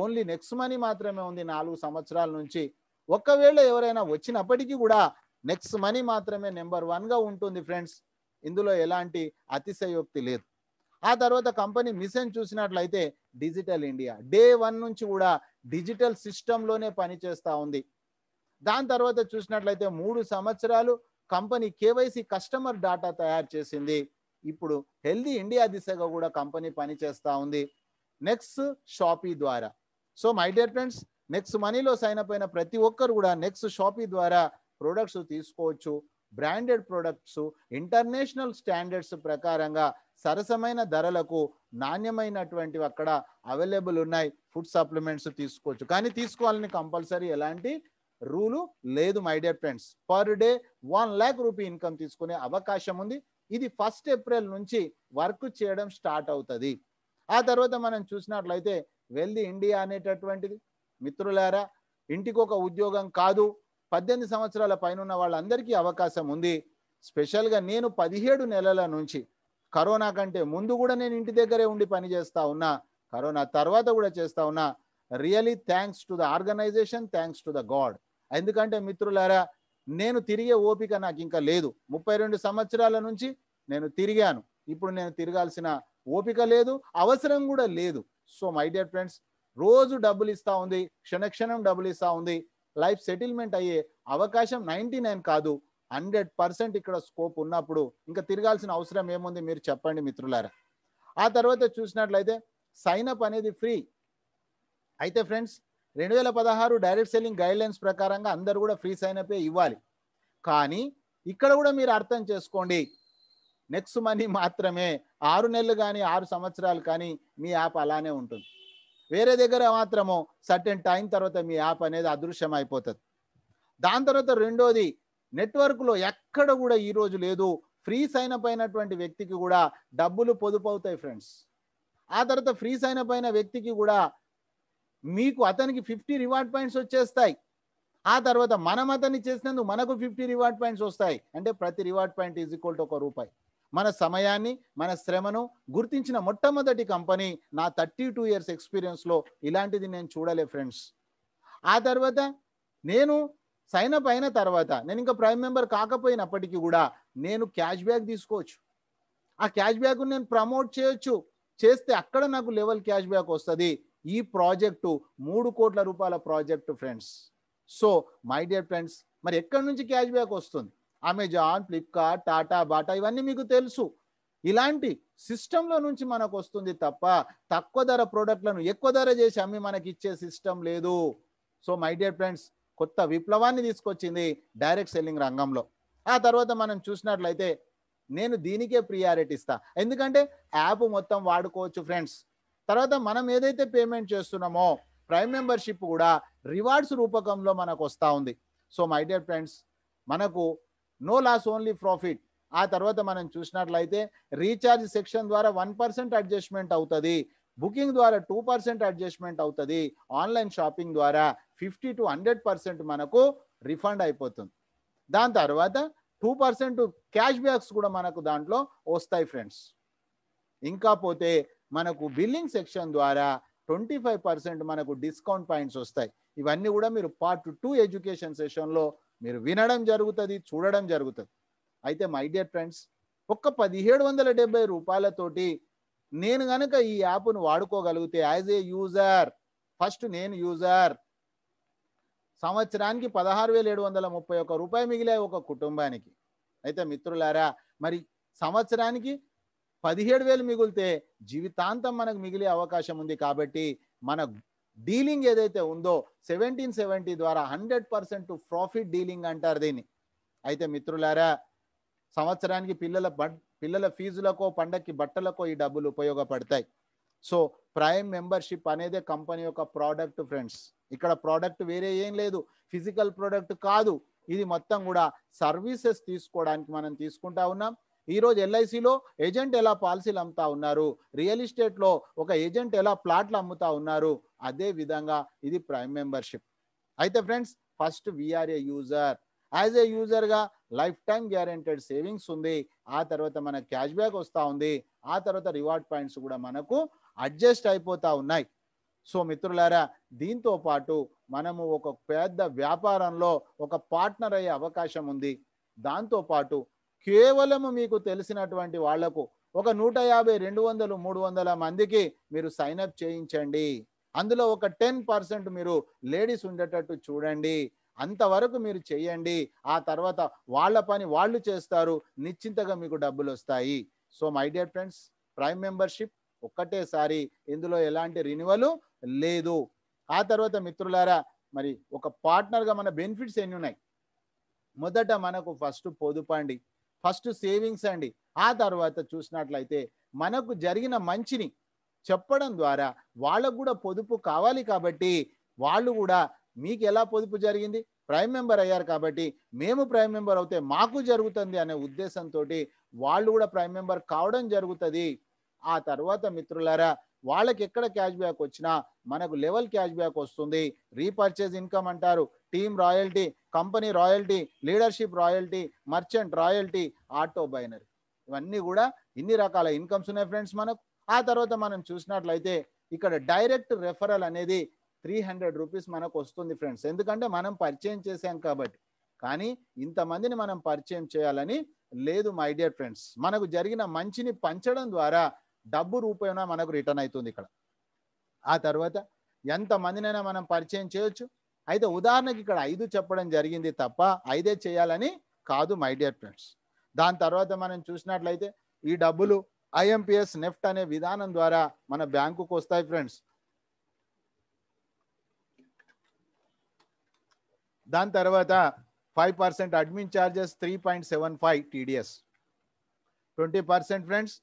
ఓన్లీ నెక్స్ట్ మనీ మాత్రమే ఉంది నాలుగు సంవత్సరాల నుంచి ఒకవేళ ఎవరైనా వచ్చినప్పటికీ కూడా నెక్స్ట్ మనీ మాత్రమే నెంబర్ వన్గా ఉంటుంది ఫ్రెండ్స్ ఇందులో ఎలాంటి అతిశయోక్తి లేదు ఆ తర్వాత కంపెనీ మిషన్ చూసినట్లయితే డిజిటల్ ఇండియా డే వన్ నుంచి కూడా డిజిటల్ సిస్టంలోనే పనిచేస్తూ ఉంది దాని తర్వాత చూసినట్లయితే మూడు సంవత్సరాలు కంపెనీ కేవైసీ కస్టమర్ డాటా తయారు చేసింది ఇప్పుడు హెల్దీ ఇండియా దిశగా కూడా కంపెనీ పనిచేస్తూ ఉంది నెక్స్ట్ షాపీ ద్వారా so my dear friends next మనీలో సైన్ అప్ అయిన ప్రతి ఒక్కరు కూడా నెక్స్ట్ షాపీ ద్వారా ప్రొడక్ట్స్ తీసుకోవచ్చు బ్రాండెడ్ ప్రొడక్ట్స్ ఇంటర్నేషనల్ స్టాండర్డ్స్ ప్రకారంగా సరసమైన ధరలకు నాణ్యమైనటువంటివి అక్కడ అవైలబుల్ ఉన్నాయి ఫుడ్ సప్లిమెంట్స్ తీసుకోవచ్చు కానీ తీసుకోవాలని కంపల్సరీ ఎలాంటి రూలు లేదు my dear friends per day one lakh rupee income తీసుకునే అవకాశం ఉంది ఇది ఫస్ట్ ఏప్రిల్ నుంచి వర్క్ చేయడం స్టార్ట్ అవుతుంది ఆ తర్వాత మనం చూసినట్లయితే వెల్ది ఇండియా అనేటటువంటిది మిత్రులారా ఇంటికి ఒక ఉద్యోగం కాదు పద్దెనిమిది సంవత్సరాల పైన ఉన్న వాళ్ళందరికీ అవకాశం ఉంది స్పెషల్గా నేను పదిహేడు నెలల నుంచి కరోనా కంటే ముందు కూడా నేను ఇంటి దగ్గరే ఉండి పని చేస్తా ఉన్నా కరోనా తర్వాత కూడా చేస్తా ఉన్నా really thanks to the organisation thanks to the god ఎందుకంటే మిత్రులారా నేను తిరిగే ఓపిక నాకు ఇంకా లేదు ముప్పై రెండు సంవత్సరాల నుంచి నేను తిరిగాను ఇప్పుడు నేను తిరగాల్సిన ఓపిక లేదు అవసరం కూడా లేదు సో మై డియర్ ఫ్రెండ్స్ రోజు డబ్బులు ఇస్తూ ఉంది క్షణక్షణం డబ్బులు ఇస్తూ ఉంది లైఫ్ సెటిల్మెంట్ అయ్యే అవకాశం నైంటీ నైన్ కాదు హండ్రెడ్ పర్సెంట్ ఇక్కడ స్కోప్ ఉన్నప్పుడు ఇంకా తిరగాల్సిన అవసరం ఏముంది మీరు చెప్పండి మిత్రులారా ఆ తర్వాత చూసినట్లయితే సైనప్ అనేది ఫ్రీ అయితే ఫ్రెండ్స్ రెండు వేల పదహారు డైరెక్ట్ సెల్లింగ్ గైడ్లైన్స్ ప్రకారంగా అందరూ కూడా ఫ్రీ సైనపే ఇవ్వాలి కానీ ఇక్కడ కూడా మీరు అర్థం చేసుకోండి నెక్స్ట్ మనీ మాత్రమే ఆరు నెలలు కానీ ఆరు సంవత్సరాలు కానీ మీ యాప్ అలానే ఉంటుంది వేరే దగ్గర మాత్రము సర్టెన్ టైం తర్వాత మీ యాప్ అనేది అదృశ్యం అయిపోతుంది దాని తర్వాత రెండోది నెట్వర్క్లో ఎక్కడ కూడా ఈరోజు లేదు ఫ్రీ సైన్ అప్ అయినటువంటి వ్యక్తికి కూడా డబ్బులు పొదుపు అవుతాయి ఫ్రెండ్స్ ఆ తర్వాత ఫ్రీ సైన్ అప్ అయిన వ్యక్తికి కూడా మీకు అతనికి ఫిఫ్టీ రివార్డ్ పాయింట్స్ వచ్చేస్తాయి ఆ తర్వాత మనం అతన్ని చేసినందుకు మనకు ఫిఫ్టీ రివార్డ్ పాయింట్స్ వస్తాయి అంటే ప్రతి reward point is equal to ఒక రూపాయి మన సమయాన్ని మన శ్రమను గుర్తించిన మొట్టమొదటి కంపెనీ నా థర్టీ టూ ఇయర్స్ ఎక్స్పీరియన్స్లో ఇలాంటిది నేను చూడలే ఫ్రెండ్స్ ఆ తర్వాత నేను సైన్ అప్ అయిన తర్వాత నేను ఇంకా ప్రైమ్ మెంబర్ కాకపోయినప్పటికీ కూడా నేను క్యాష్ బ్యాక్ తీసుకోవచ్చు ఆ క్యాష్ బ్యాక్ నేను ప్రమోట్ చేయొచ్చు చేస్తే అక్కడ నాకు లెవెల్ క్యాష్ బ్యాక్ వస్తుంది ఈ ప్రాజెక్టు మూడు కోట్ల రూపాయల project friends so my dear friends మరి ఎక్కడి నుంచి క్యాష్ బ్యాక్ వస్తుంది అమెజాన్ ఫ్లిప్కార్ట్ టాటా బాటా ఇవన్నీ మీకు తెలుసు ఇలాంటి సిస్టంలో నుంచి మనకు వస్తుంది తప్ప తక్కువ ధర ప్రోడక్ట్లను ఎక్కువ ధర చేసి అమ్మి మనకి ఇచ్చే సిస్టమ్ లేదు సో మై డియర్ ఫ్రెండ్స్ కొత్త విప్లవాన్ని తీసుకొచ్చింది డైరెక్ట్ సెల్లింగ్ రంగంలో ఆ తర్వాత మనం చూసినట్లయితే నేను దీనికే ప్రియారిటీ ఇస్తా ఎందుకంటే యాప్ మొత్తం వాడుకోవచ్చు ఫ్రెండ్స్ తర్వాత మనం ఏదైతే పేమెంట్ చేస్తున్నామో ప్రైమ్ మెంబర్షిప్ కూడా రివార్డ్స్ రూపకంలో మనకు వస్తూ ఉంది సో మై డియర్ ఫ్రెండ్స్ మనకు నో లాస్ ఓన్లీ ప్రాఫిట్ ఆ తర్వాత మనం చూసినట్లయితే రీఛార్జ్ సెక్షన్ ద్వారా వన్ పర్సెంట్ అడ్జస్ట్మెంట్ అవుతుంది బుకింగ్ ద్వారా టూ పర్సెంట్ అడ్జస్ట్మెంట్ అవుతుంది ఆన్లైన్ షాపింగ్ ద్వారా ఫిఫ్టీ టు హండ్రెడ్ పర్సెంట్ మనకు రిఫండ్ అయిపోతుంది దాని తర్వాత టూ పర్సెంట్ క్యాష్ బ్యాక్స్ కూడా మనకు దాంట్లో వస్తాయి ఫ్రెండ్స్ ఇంకా పోతే మనకు బిల్లింగ్ సెక్షన్ ద్వారా ట్వంటీ ఫైవ్ పర్సెంట్ మనకు డిస్కౌంట్ పాయింట్స్ వస్తాయి ఇవన్నీ కూడా మీరు పార్ట్ టూ ఎడ్యుకేషన్ సెషన్లో మీరు వినడం జరుగుతుంది చూడడం జరుగుతుంది అయితే మై డియర్ ఫ్రెండ్స్ ఒక్క పదిహేడు వందల డెబ్బై రూపాయలతోటి నేను కనుక ఈ యాప్ను వాడుకోగలిగితే యాజ్ ఏ యూజర్ ఫస్ట్ నేను యూజర్ సంవత్సరానికి పదహారు వేల ఏడు వందల ముప్పై ఒక్క రూపాయి మిగిలాయి ఒక కుటుంబానికి అయితే మిత్రులారా మరి సంవత్సరానికి పదిహేడు వేలు మిగిలితే జీవితాంతం మనకు మిగిలే అవకాశం ఉంది కాబట్టి మన డీలింగ్ ఏదైతే ఉందో సెవెంటీన్ సెవెంటీ ద్వారా హండ్రెడ్ పర్సెంట్ ప్రాఫిట్ డీలింగ్ అంటారు దీన్ని అయితే మిత్రులారా సంవత్సరానికి పిల్లల పిల్లల ఫీజులకో పండక్కి బట్టలకో ఈ డబ్బులు ఉపయోగపడతాయి సో ప్రైమ్ మెంబర్షిప్ అనేదే కంపెనీ యొక్క ప్రోడక్ట్ ఫ్రెండ్స్ ఇక్కడ ప్రోడక్ట్ వేరే ఏం లేదు ఫిజికల్ ప్రోడక్ట్ కాదు ఇది మొత్తం కూడా సర్వీసెస్ తీసుకోవడానికి మనం తీసుకుంటా ఉన్నాం ఈరోజు ఎల్ఐసిలో ఏజెంట్ ఎలా పాలసీలు అమ్ముతా ఉన్నారు రియల్ ఎస్టేట్లో ఒక ఏజెంట్ ఎలా ప్లాట్లు అమ్ముతా ఉన్నారు అదే విధంగా ఇది ప్రైమ్ మెంబర్షిప్ అయితే friends first we are a user as a యూజర్గా లైఫ్ టైం గ్యారెంటెడ్ సేవింగ్స్ ఉంది ఆ తర్వాత మన క్యాష్ బ్యాక్ వస్తూ ఉంది ఆ తర్వాత రివార్డ్ పాయింట్స్ కూడా మనకు అడ్జస్ట్ అయిపోతూ ఉన్నాయి సో మిత్రులారా దీంతో పాటు మనము ఒక పెద్ద వ్యాపారంలో ఒక పార్ట్నర్ అయ్యే అవకాశం ఉంది దాంతోపాటు కేవలము మీకు తెలిసినటువంటి వాళ్లకు ఒక నూట యాభై రెండు వందలు మూడు వందల మందికి మీరు సైన్అప్ చేయించండి అందులో ఒక టెన్ పర్సెంట్ మీరు లేడీస్ ఉండేటట్టు చూడండి అంతవరకు మీరు చేయండి ఆ తర్వాత వాళ్ళ పని వాళ్ళు చేస్తారు నిశ్చింతగా మీకు డబ్బులు వస్తాయి so my dear friends prime membership ఒక్కటేసారి ఇందులో ఎలాంటి రినివలు లేదు ఆ తర్వాత మిత్రులారా మరి ఒక పార్ట్నర్గా మన బెనిఫిట్స్ ఎన్ని ఉన్నాయి మొదట మనకు ఫస్ట్ పొదుపండి ఫస్ట్ సేవింగ్స్ అండి ఆ తర్వాత చూసినట్లయితే మనకు జరిగిన మంచిని చెప్పడం ద్వారా వాళ్ళకు కూడా పొదుపు కావాలి కాబట్టి వాళ్ళు కూడా మీకు ఎలా పొదుపు జరిగింది ప్రైమ్ మెంబర్ అయ్యారు కాబట్టి మేము ప్రైమ్ మెంబర్ అవుతే మాకు జరుగుతుంది అనే ఉద్దేశంతో వాళ్ళు కూడా ప్రైమ్ మెంబర్ కావడం జరుగుతుంది ఆ తర్వాత మిత్రులారా వాళ్ళకి ఎక్కడ క్యాష్ బ్యాక్ వచ్చినా మనకు లెవెల్ క్యాష్ బ్యాక్ వస్తుంది రీపర్చేజ్ ఇన్కమ్ అంటారు team royalty company royalty leadership royalty merchant royalty auto binary ఇవన్నీ కూడా ఇన్ని రకాల ఇన్కమ్స్ ఉన్నాయి ఫ్రెండ్స్ మనకు ఆ తర్వాత మనం చూసినట్లయితే ఇక్కడ డైరెక్ట్ రెఫరల్ అనేది త్రీ హండ్రెడ్ రూపీస్ మనకు వస్తుంది ఫ్రెండ్స్ ఎందుకంటే మనం పరిచయం చేసాం కాబట్టి కానీ ఇంతమందిని మనం పరిచయం చేయాలని లేదు మై డియర్ ఫ్రెండ్స్ మనకు జరిగిన మంచిని పంచడం ద్వారా డబ్బు రూపేణ మనకు రిటర్న్ అవుతుంది ఇక్కడ ఆ తర్వాత ఎంతమందినైనా మనం పరిచయం చేయొచ్చు అయితే ఉదాహరణకి ఇక్కడ ఐదు చెప్పడం జరిగింది తప్ప ఐదే చేయాలని కాదు మై డియర్ ఫ్రెండ్స్ దాని తర్వాత మనం చూసినట్లయితే ఈ డబ్బులు ఐఎంపిఎస్ నెఫ్ట్ అనే విధానం ద్వారా మన బ్యాంకుకు వస్తాయి ఫ్రెండ్స్ దాని తర్వాత five percent admin charges three point seven five TDS twenty percent friends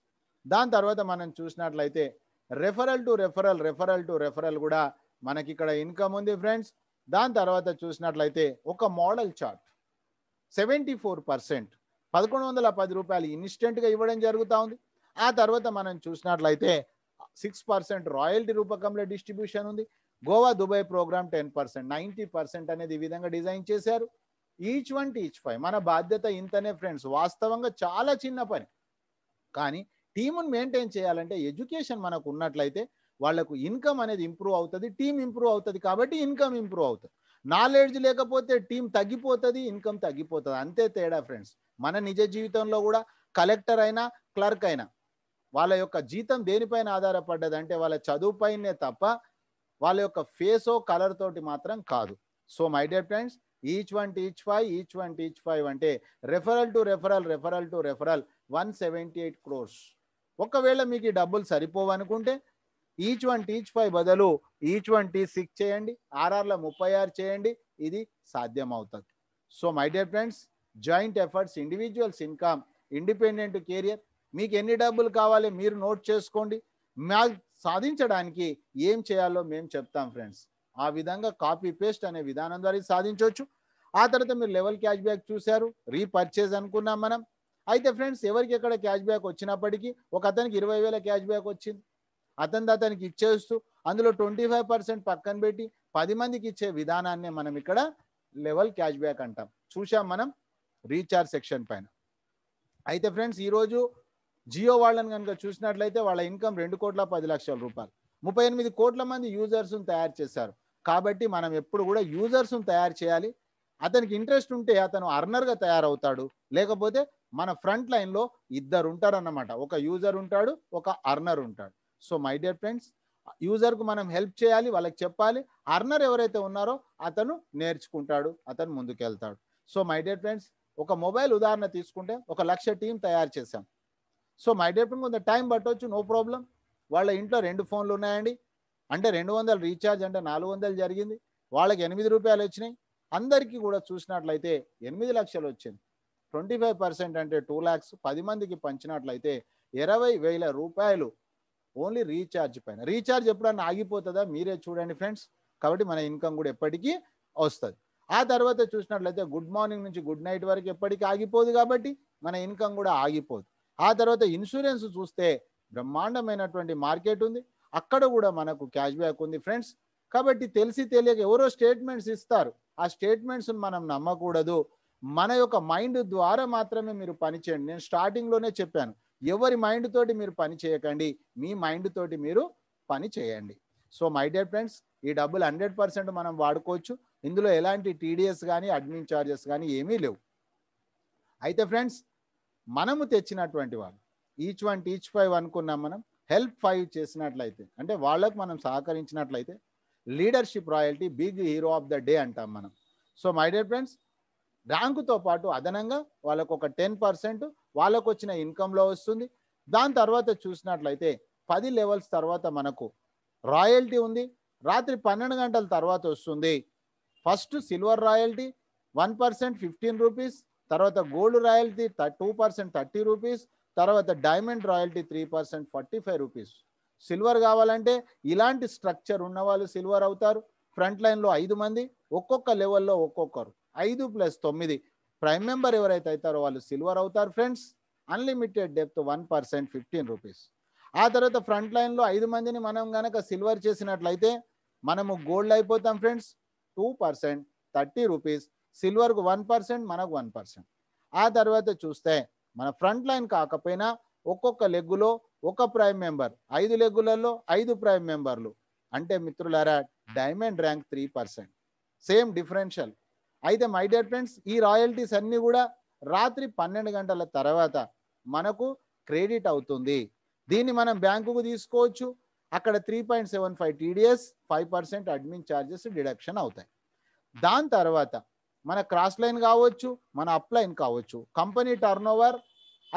దాని తర్వాత మనం చూసినట్లయితే referral to referral referral to referral కూడా మనకి ఇక్కడ ఇన్కమ్ ఉంది ఫ్రెండ్స్ దాని తర్వాత చూసినట్లయితే ఒక model chart seventy four percent పదకొండు వందల పది రూపాయలు ఇన్స్టెంట్గా ఇవ్వడం జరుగుతూ ఉంది ఆ తర్వాత మనం చూసినట్లయితే సిక్స్ పర్సెంట్ రాయల్టీ రూపకంలో డిస్ట్రిబ్యూషన్ ఉంది Goa Dubai programme ten percent ninety percent అనేది ఈ విధంగా డిజైన్ చేశారు ఈచ్ వన్ టీచ్ ఫైవ్ మన బాధ్యత ఇంతనే ఫ్రెండ్స్ వాస్తవంగా చాలా చిన్న పని కానీ టీమును మెయింటైన్ చేయాలంటే ఎడ్యుకేషన్ మనకు ఉన్నట్లయితే వాళ్లకు ఇన్కమ్ అనేది ఇంప్రూవ్ అవుతుంది టీం ఇంప్రూవ్ అవుతుంది కాబట్టి ఇన్కమ్ ఇంప్రూవ్ అవుతుంది నాలెడ్జ్ లేకపోతే టీం తగ్గిపోతుంది ఇన్కమ్ తగ్గిపోతుంది అంతే తేడా ఫ్రెండ్స్ మన నిజ జీవితంలో కూడా కలెక్టర్ అయినా క్లర్క్ అయినా వాళ్ళ యొక్క జీతం దేనిపైన ఆధారపడ్డది అంటే వాళ్ళ చదువుపైనే తప్ప వాళ్ళ యొక్క ఫేసో కలర్ తోటి మాత్రం కాదు so my dear friends each one teach five each one teach five అంటే referral to referral referral to referral one seventy eight crores ఒకవేళ మీకు ఈ డబ్బులు సరిపోవనుకుంటే ఈచ్ వన్ టీచ్ ఫైవ్ బదులు ఈచ్ వన్ టీ సిక్స్ చేయండి ఆర్ఆర్లో ముప్పై ఆరు చేయండి ఇది సాధ్యం అవుతుంది so my dear friends joint efforts individuals income independent career మీకు ఎన్ని డబ్బులు కావాలి మీరు నోట్ చేసుకోండి మ్యా సాధించడానికి ఏం చేయాలో మేము చెప్తాం ఫ్రెండ్స్ ఆ విధంగా కాపీ పేస్ట్ అనే విధానం ద్వారా సాధించవచ్చు ఆ తర్వాత మీరు లెవెల్ క్యాష్ బ్యాక్ చూశారు రీపర్చేజ్ అనుకున్నాం మనం అయితే ఫ్రెండ్స్ ఎవరికి ఎక్కడ క్యాష్ బ్యాక్ వచ్చినప్పటికీ ఒక అతనికి ఇరవై వేల క్యాష్ బ్యాక్ వచ్చింది అతని అతనికి ఇచ్చేస్తూ అందులో ట్వంటీ ఫైవ్ పర్సెంట్ పక్కన పెట్టి పది మందికి ఇచ్చే విధానాన్ని మనం ఇక్కడ లెవెల్ క్యాష్ బ్యాక్ అంటాం చూసాం మనం రీఛార్జ్ సెక్షన్ పైన అయితే ఫ్రెండ్స్ ఈరోజు జియో వాళ్ళని కనుక చూసినట్లయితే వాళ్ళ ఇన్కమ్ రెండు కోట్ల పది లక్షల రూపాయలు ముప్పై ఎనిమిది కోట్ల మంది యూజర్స్ను తయారు చేశారు కాబట్టి మనం ఎప్పుడు కూడా యూజర్స్ను తయారు చేయాలి అతనికి ఇంట్రెస్ట్ ఉంటే అతను అర్నర్గా తయారవుతాడు లేకపోతే మన ఫ్రంట్ లైన్లో ఇద్దరు ఉంటారు అన్నమాట ఒక యూజర్ ఉంటాడు ఒక అర్నర్ ఉంటాడు సో మై డియర్ ఫ్రెండ్స్ యూజర్కు మనం హెల్ప్ చేయాలి వాళ్ళకి చెప్పాలి అర్నర్ ఎవరైతే ఉన్నారో అతను నేర్చుకుంటాడు అతను ముందుకెళ్తాడు సో మై డియర్ ఫ్రెండ్స్ ఒక మొబైల్ ఉదాహరణ తీసుకుంటే ఒక లక్ష టీం తయారు చేశాం సో మై డియర్ ఫ్రెండ్ కొంత టైం పట్టవచ్చు నో ప్రాబ్లం వాళ్ళ ఇంట్లో రెండు ఫోన్లు ఉన్నాయండి అంటే రెండు వందలు రీఛార్జ్ అంటే నాలుగు వందలు జరిగింది వాళ్ళకి ఎనిమిది రూపాయలు వచ్చినాయి అందరికీ కూడా చూసినట్లయితే ఎనిమిది లక్షలు వచ్చింది ట్వంటీ ఫైవ్ పర్సెంట్ అంటే టూ ల్యాక్స్ పది మందికి పంచినట్లయితే ఇరవై వేల రూపాయలు ఓన్లీ రీఛార్జ్ పైన రీఛార్జ్ ఎప్పుడన్నా ఆగిపోతుందా మీరే చూడండి ఫ్రెండ్స్ కాబట్టి మన ఇన్కమ్ కూడా ఎప్పటికీ వస్తుంది ఆ తర్వాత చూసినట్లయితే గుడ్ మార్నింగ్ నుంచి గుడ్ నైట్ వరకు ఎప్పటికీ ఆగిపోదు కాబట్టి మన ఇన్కమ్ కూడా ఆగిపోదు ఆ తర్వాత ఇన్సూరెన్స్ చూస్తే బ్రహ్మాండమైనటువంటి మార్కెట్ ఉంది అక్కడ కూడా మనకు క్యాష్ బ్యాక్ ఉంది ఫ్రెండ్స్ కాబట్టి తెలిసి తెలియక ఎవరో స్టేట్మెంట్స్ ఇస్తారు ఆ స్టేట్మెంట్స్ని మనం నమ్మకూడదు మన యొక్క మైండ్ ద్వారా మాత్రమే మీరు పని చేయండి నేను స్టార్టింగ్లోనే చెప్పాను ఎవరి మైండ్ తోటి మీరు పని చేయకండి మీ మైండ్ తోటి మీరు పని చేయండి సో మై డియర్ ఫ్రెండ్స్ ఈ డబ్బులు హండ్రెడ్ పర్సెంట్ మనం వాడుకోవచ్చు ఇందులో ఎలాంటి టీడీఎస్ కానీ అడ్మిన్ ఛార్జెస్ కానీ ఏమీ లేవు అయితే ఫ్రెండ్స్ మనము తెచ్చినటువంటి వాళ్ళు ఈచ్ వన్ టీచ్ ఫైవ్ అనుకున్నాం మనం హెల్ప్ ఫైవ్ చేసినట్లయితే అంటే వాళ్ళకు మనం సహకరించినట్లయితే leadership royalty big hero of the day అంటాం మనం సో మై డియర్ ఫ్రెండ్స్ ర్యాంకుతో పాటు అదనంగా వాళ్ళకు ఒక టెన్ పర్సెంట్ వాళ్ళకు వచ్చిన ఇన్కంలో వస్తుంది దాని తర్వాత చూసినట్లయితే పది లెవెల్స్ తర్వాత మనకు రాయల్టీ ఉంది రాత్రి పన్నెండు గంటల తర్వాత వస్తుంది first silver royalty one percent fifteen rupees తర్వాత gold royalty two percent thirty rupees తర్వాత diamond royalty three percent forty five rupees silver కావాలంటే ఇలాంటి స్ట్రక్చర్ ఉన్నవాళ్ళు సిల్వర్ అవుతారు ఫ్రంట్ లైన్లో ఐదు మంది ఒక్కొక్క లెవెల్లో ఒక్కొక్కరు ఐదు ప్లస్ తొమ్మిది ప్రైమ్ మెంబర్ ఎవరైతే అవుతారో వాళ్ళు సిల్వర్ అవుతారు friends unlimited depth one percent fifteen rupees ఆ తర్వాత ఫ్రంట్ లైన్లో ఐదు మందిని మనం కనుక సిల్వర్ చేసినట్లయితే మనము గోల్డ్ అయిపోతాం friends two percent thirty rupees సిల్వర్కు వన్ పర్సెంట్ మనకు వన్ పర్సెంట్ ఆ తర్వాత చూస్తే మన ఫ్రంట్ లైన్ కాకపోయినా ఒక్కొక్క లెగ్గులో ఒక ప్రైమ్ మెంబర్ ఐదు లెగ్గులలో ఐదు ప్రైమ్ మెంబర్లు అంటే మిత్రులారా diamond rank three percent same differential అయితే మై డియర్ ఫ్రెండ్స్ ఈ రాయల్టీస్ అన్నీ కూడా రాత్రి పన్నెండు గంటల తర్వాత మనకు క్రెడిట్ అవుతుంది దీన్ని మనం బ్యాంకుకు తీసుకోవచ్చు అక్కడ three point seven five TDS five percent admin charges deduction అవుతాయి దాని తర్వాత మన క్రాస్ లైన్ కావచ్చు మన అప్లైన్ కావచ్చు కంపెనీ టర్న్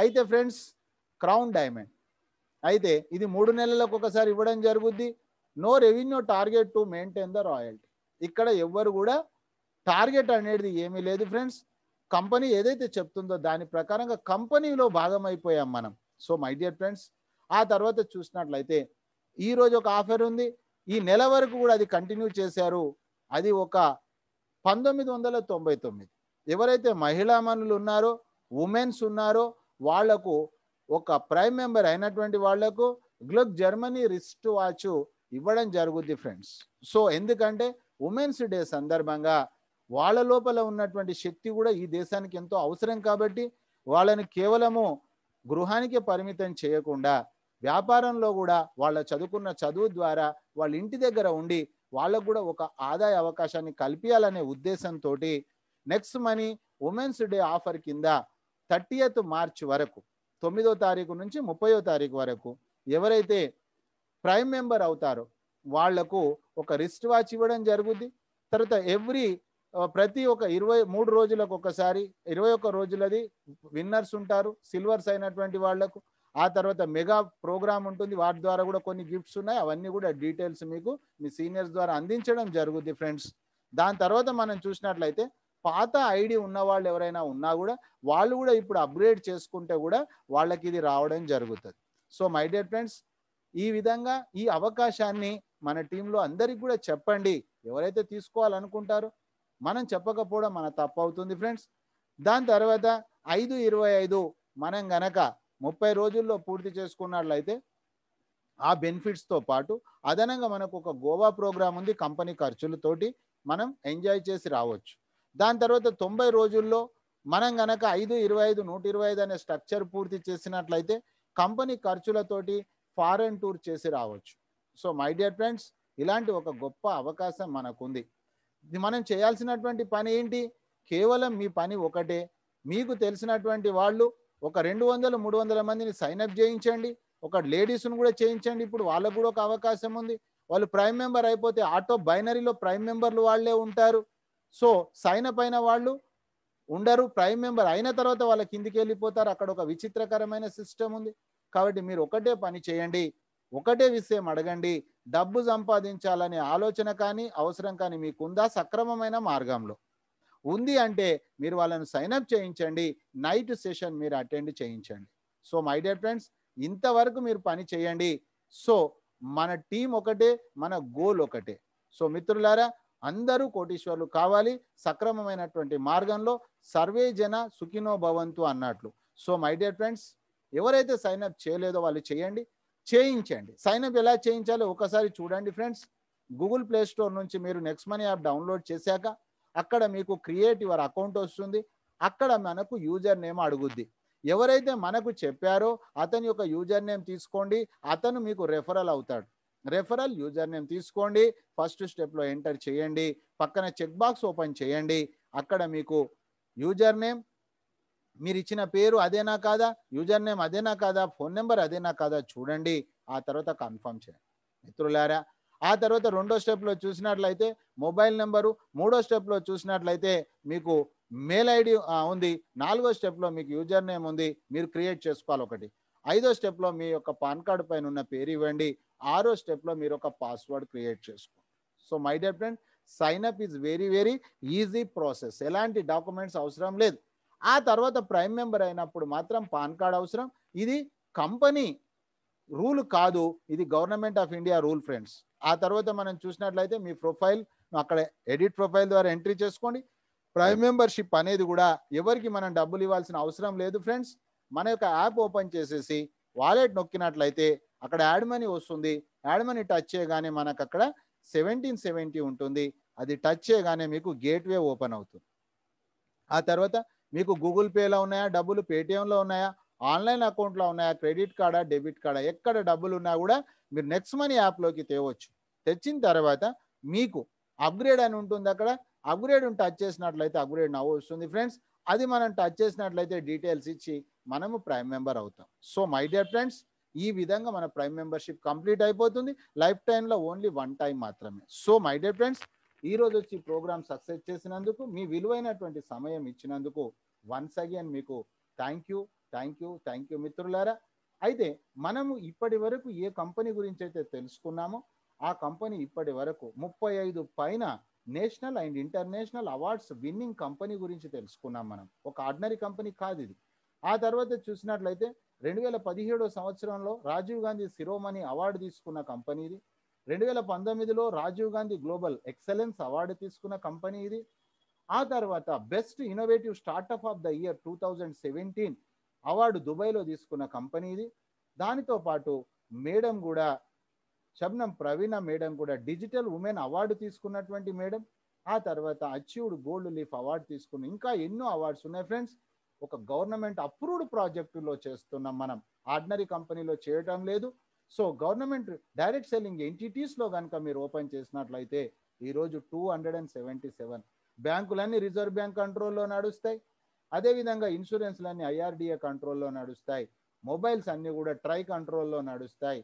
అయితే ఫ్రెండ్స్ క్రౌన్ డైమండ్ అయితే ఇది మూడు నెలలకు ఒకసారి ఇవ్వడం జరుగుద్ది no revenue target to maintain the royalty ఇక్కడ ఎవ్వరు కూడా టార్గెట్ అనేది ఏమీ లేదు ఫ్రెండ్స్ కంపెనీ ఏదైతే చెప్తుందో దాని ప్రకారంగా కంపెనీలో భాగం అయిపోయాం మనం సో మై డియర్ ఫ్రెండ్స్ ఆ తర్వాత చూసినట్లయితే ఈరోజు ఒక ఆఫర్ ఉంది ఈ నెల వరకు కూడా అది కంటిన్యూ చేశారు అది ఒక పంతొమ్మిది వందల తొంభై తొమ్మిది ఎవరైతే మహిళామణులు ఉన్నారో ఉమెన్స్ ఉన్నారో వాళ్లకు ఒక ప్రైమ్ మెంబర్ అయినటువంటి వాళ్లకు గ్లోబ్ జర్మనీ రిస్ట్ వాచ్ ఇవ్వడం జరుగుద్ది ఫ్రెండ్స్ సో ఎందుకంటే ఉమెన్స్ డే సందర్భంగా వాళ్ళ లోపల ఉన్నటువంటి శక్తి కూడా ఈ దేశానికి ఎంతో అవసరం కాబట్టి వాళ్ళని కేవలము గృహానికే పరిమితం చేయకుండా వ్యాపారంలో కూడా వాళ్ళ చదువుకున్న చదువు ద్వారా వాళ్ళ ఇంటి దగ్గర ఉండి వాళ్ళకు కూడా ఒక ఆదాయ అవకాశాన్ని కల్పించాలనే ఉద్దేశంతో next money women's day offer కింద థర్టీయత్ మార్చ్ వరకు తొమ్మిదో తారీఖు నుంచి ముప్పయో తారీఖు వరకు ఎవరైతే ప్రైమ్ మెంబర్ అవుతారో వాళ్లకు ఒక రిస్ట్ వాచ్ ఇవ్వడం జరుగుద్ది తర్వాత ఎవ్రీ ప్రతి ఒక ఇరవై మూడు రోజులకు ఒకసారి ఇరవై ఒక్క రోజులది విన్నర్స్ ఉంటారు సిల్వర్స్ అయినటువంటి వాళ్లకు ఆ తర్వాత మెగా ప్రోగ్రామ్ ఉంటుంది వాటి ద్వారా కూడా కొన్ని గిఫ్ట్స్ ఉన్నాయి అవన్నీ కూడా డీటెయిల్స్ మీకు మీ సీనియర్స్ ద్వారా అందించడం జరుగుద్ది ఫ్రెండ్స్ దాని తర్వాత మనం చూసినట్లయితే పాత ఐడి ఉన్న వాళ్ళు ఎవరైనా ఉన్నా కూడా వాళ్ళు కూడా ఇప్పుడు అప్గ్రేడ్ చేసుకుంటే కూడా వాళ్ళకి ఇది రావడం జరుగుతుంది సో మై డియర్ ఫ్రెండ్స్ ఈ విధంగా ఈ అవకాశాన్ని మన టీంలో అందరికి కూడా చెప్పండి ఎవరైతే తీసుకోవాలనుకుంటారో మనం చెప్పకపోవడం మన తప్పు అవుతుంది ఫ్రెండ్స్ దాని తర్వాత ఐదు ఇరవై ఐదు మనం గనక ముప్పై రోజుల్లో పూర్తి చేసుకున్నట్లయితే ఆ బెనిఫిట్స్తో పాటు అదనంగా మనకు ఒక గోవా ప్రోగ్రాం ఉంది కంపెనీ ఖర్చులతోటి మనం ఎంజాయ్ చేసి రావచ్చు దాని తర్వాత తొంభై రోజుల్లో మనం గనక ఐదు ఇరవై ఐదు నూట ఇరవై ఐదు అనే స్ట్రక్చర్ పూర్తి చేసినట్లయితే కంపెనీ ఖర్చులతోటి ఫారెన్ టూర్ చేసి రావచ్చు సో మై డియర్ ఫ్రెండ్స్ ఇలాంటి ఒక గొప్ప అవకాశం మనకుంది ఇది మనం చేయాల్సినటువంటి పని ఏంటి కేవలం మీ పని ఒకటే మీకు తెలిసినటువంటి వాళ్ళు ఒక రెండు వందలు మూడు వందల మందిని సైన్అప్ చేయించండి ఒక లేడీస్ను కూడా చేయించండి ఇప్పుడు వాళ్ళకు కూడా ఒక అవకాశం ఉంది వాళ్ళు ప్రైమ్ మెంబర్ అయిపోతే ఆటో బైనరీలో ప్రైమ్ మెంబర్లు వాళ్ళే ఉంటారు సో సైన్అప్ అయిన వాళ్ళు ఉండరు ప్రైమ్ మెంబర్ అయిన తర్వాత వాళ్ళ కిందికి వెళ్ళిపోతారు అక్కడ ఒక విచిత్రకరమైన సిస్టమ్ ఉంది కాబట్టి మీరు ఒకటే పని చేయండి ఒకటే విషయం అడగండి డబ్బు సంపాదించాలనే ఆలోచన కానీ అవసరం కానీ మీకుందా సక్రమమైన మార్గంలో ఉంది అంటే మీరు వాళ్ళను సైన్అప్ చేయించండి నైట్ సెషన్ మీరు అటెండ్ చేయించండి సో మై డియర్ ఫ్రెండ్స్ ఇంతవరకు మీరు పని చేయండి సో మన టీం ఒకటే మన గోల్ ఒకటే సో మిత్రులారా అందరూ కోటీశ్వర్లు కావాలి సక్రమమైనటువంటి మార్గంలో సర్వే జన సుఖినో భవంతు అన్నట్లు సో మై డియర్ ఫ్రెండ్స్ ఎవరైతే సైన్అప్ చేయలేదో వాళ్ళు చేయండి చేయించండి సైన్ అప్ ఎలా చేయించాలో ఒకసారి చూడండి ఫ్రెండ్స్ గూగుల్ ప్లే స్టోర్ నుంచి మీరు నెక్స్ట్ మనీ యాప్ డౌన్లోడ్ చేశాక అక్కడ మీకు క్రియేట్ యువర్ అకౌంట్ వస్తుంది అక్కడ మనకు యూజర్ నేమ్ అడుగుద్ది ఎవరైతే మనకు చెప్పారో అతని యొక్క యూజర్ నేమ్ తీసుకోండి అతను మీకు రెఫరల్ అవుతాడు రెఫరల్ యూజర్ నేమ్ తీసుకోండి ఫస్ట్ స్టెప్లో ఎంటర్ చేయండి పక్కన చెక్ బాక్స్ ఓపెన్ చేయండి అక్కడ మీకు యూజర్ నేమ్ మీరు ఇచ్చిన పేరు అదేనా కాదా యూజర్ నేమ్ అదేనా కాదా ఫోన్ నెంబర్ అదేనా కాదా చూడండి ఆ తర్వాత కన్ఫర్మ్ చేయండి మిత్రులారా ఆ తర్వాత రెండో స్టెప్లో చూసినట్లయితే మొబైల్ నెంబరు మూడో స్టెప్లో చూసినట్లయితే మీకు మెయిల్ ఐడి ఉంది నాలుగో స్టెప్లో మీకు యూజర్ నేమ్ ఉంది మీరు క్రియేట్ చేసుకోవాలి ఒకటి ఐదో స్టెప్లో మీ యొక్క పాన్ కార్డు పైన ఉన్న పేరు ఇవ్వండి ఆరో స్టెప్లో మీరు ఒక పాస్వర్డ్ క్రియేట్ చేసుకోండి so my dear friend is very very easy process ఎలాంటి డాక్యుమెంట్స్ అవసరం లేదు ఆ తర్వాత ప్రైమ్ మెంబర్ అయినప్పుడు మాత్రం పాన్ కార్డ్ అవసరం ఇది కంపెనీ రూల్ కాదు ఇది government of India rule friends ఆ తర్వాత మనం చూసినట్లయితే మీ ప్రొఫైల్ అక్కడ ఎడిట్ ప్రొఫైల్ ద్వారా ఎంట్రీ చేసుకోండి ప్రైమ్ మెంబర్షిప్ అనేది కూడా ఎవరికి మనం డబ్బులు ఇవ్వాల్సిన అవసరం లేదు ఫ్రెండ్స్ మన యొక్క యాప్ ఓపెన్ చేసేసి వాలెట్ నొక్కినట్లయితే అక్కడ యాడ్ మనీ వస్తుంది యాడ్ మనీ టచ్ చేయగానే మనకు అక్కడ సెవెంటీన్ సెవెంటీ ఉంటుంది అది టచ్ చేయగానే మీకు గేట్వే ఓపెన్ అవుతుంది ఆ తర్వాత మీకు గూగుల్ పేలో ఉన్నాయా డబ్బులు పేటిఎంలో ఉన్నాయా ఆన్లైన్ అకౌంట్లో ఉన్నాయా క్రెడిట్ కార్డా డెబిట్ కార్డా ఎక్కడ డబ్బులు ఉన్నా కూడా మీరు నెక్స్ట్ మనీ యాప్లోకి తేవచ్చు తెచ్చిన తర్వాత మీకు అప్గ్రేడ్ అని ఉంటుంది అక్కడ అప్గ్రేడ్ టచ్ చేసినట్లయితే అప్గ్రేడ్ నవ్వు వస్తుంది ఫ్రెండ్స్ అది మనం టచ్ చేసినట్లయితే డీటెయిల్స్ ఇచ్చి మనము ప్రైమ్ మెంబర్ అవుతాం సో మై డియర్ ఫ్రెండ్స్ ఈ విధంగా మన ప్రైమ్ మెంబర్షిప్ కంప్లీట్ అయిపోతుంది లైఫ్ టైంలో ఓన్లీ వన్ టైం మాత్రమే సో మై డియర్ ఫ్రెండ్స్ ఈరోజు వచ్చి ప్రోగ్రామ్ సక్సెస్ చేసినందుకు మీ విలువైనటువంటి సమయం ఇచ్చినందుకు వన్స్ అగైన్ మీకు thank you thank you thank you మిత్రులారా అయితే మనము ఇప్పటి వరకు ఏ కంపెనీ గురించి అయితే తెలుసుకున్నామో ఆ కంపెనీ ఇప్పటి వరకు ముప్పై ఐదు పైన national and international awards winning company గురించి తెలుసుకున్నాం మనం ఒక ఆర్డినరీ కంపెనీ కాదు ఇది ఆ తర్వాత చూసినట్లయితే రెండు వేల పదిహేడో సంవత్సరంలో రాజీవ్ గాంధీ శిరోమణి అవార్డు తీసుకున్న కంపెనీ ఇది రెండు వేల పంతొమ్మిదిలో Rajiv Gandhi global excellence award తీసుకున్న కంపెనీ ఇది ఆ తర్వాత best innovative startup of the year two thousand seventeen award దుబాయ్లో తీసుకున్న కంపెనీ ఇది దానితో పాటు మేడం కూడా శబ్నం ప్రవీణ మేడం కూడా డిజిటల్ ఉమెన్ అవార్డు తీసుకున్నటువంటి మేడం ఆ తర్వాత అచీవ్డ్ గోల్డ్ లీఫ్ అవార్డు తీసుకుని ఇంకా ఎన్నో అవార్డ్స్ ఉన్నాయి ఫ్రెండ్స్ ఒక గవర్నమెంట్ అప్రూవ్డ్ ప్రాజెక్టులో చేస్తున్నాం మనం ఆర్డినరీ కంపెనీలో చేయటం లేదు సో గవర్నమెంట్ డైరెక్ట్ సెల్లింగ్ ఎంటిటీస్లో కనుక మీరు ఓపెన్ చేసినట్లయితే ఈరోజు two hundred and seventy seven బ్యాంకులన్నీ రిజర్వ్ బ్యాంక్ కంట్రోల్లో నడుస్తాయి అదేవిధంగా ఇన్సూరెన్స్లన్నీ ఐఆర్డిఏ కంట్రోల్లో నడుస్తాయి మొబైల్స్ అన్నీ కూడా ట్రై కంట్రోల్లో నడుస్తాయి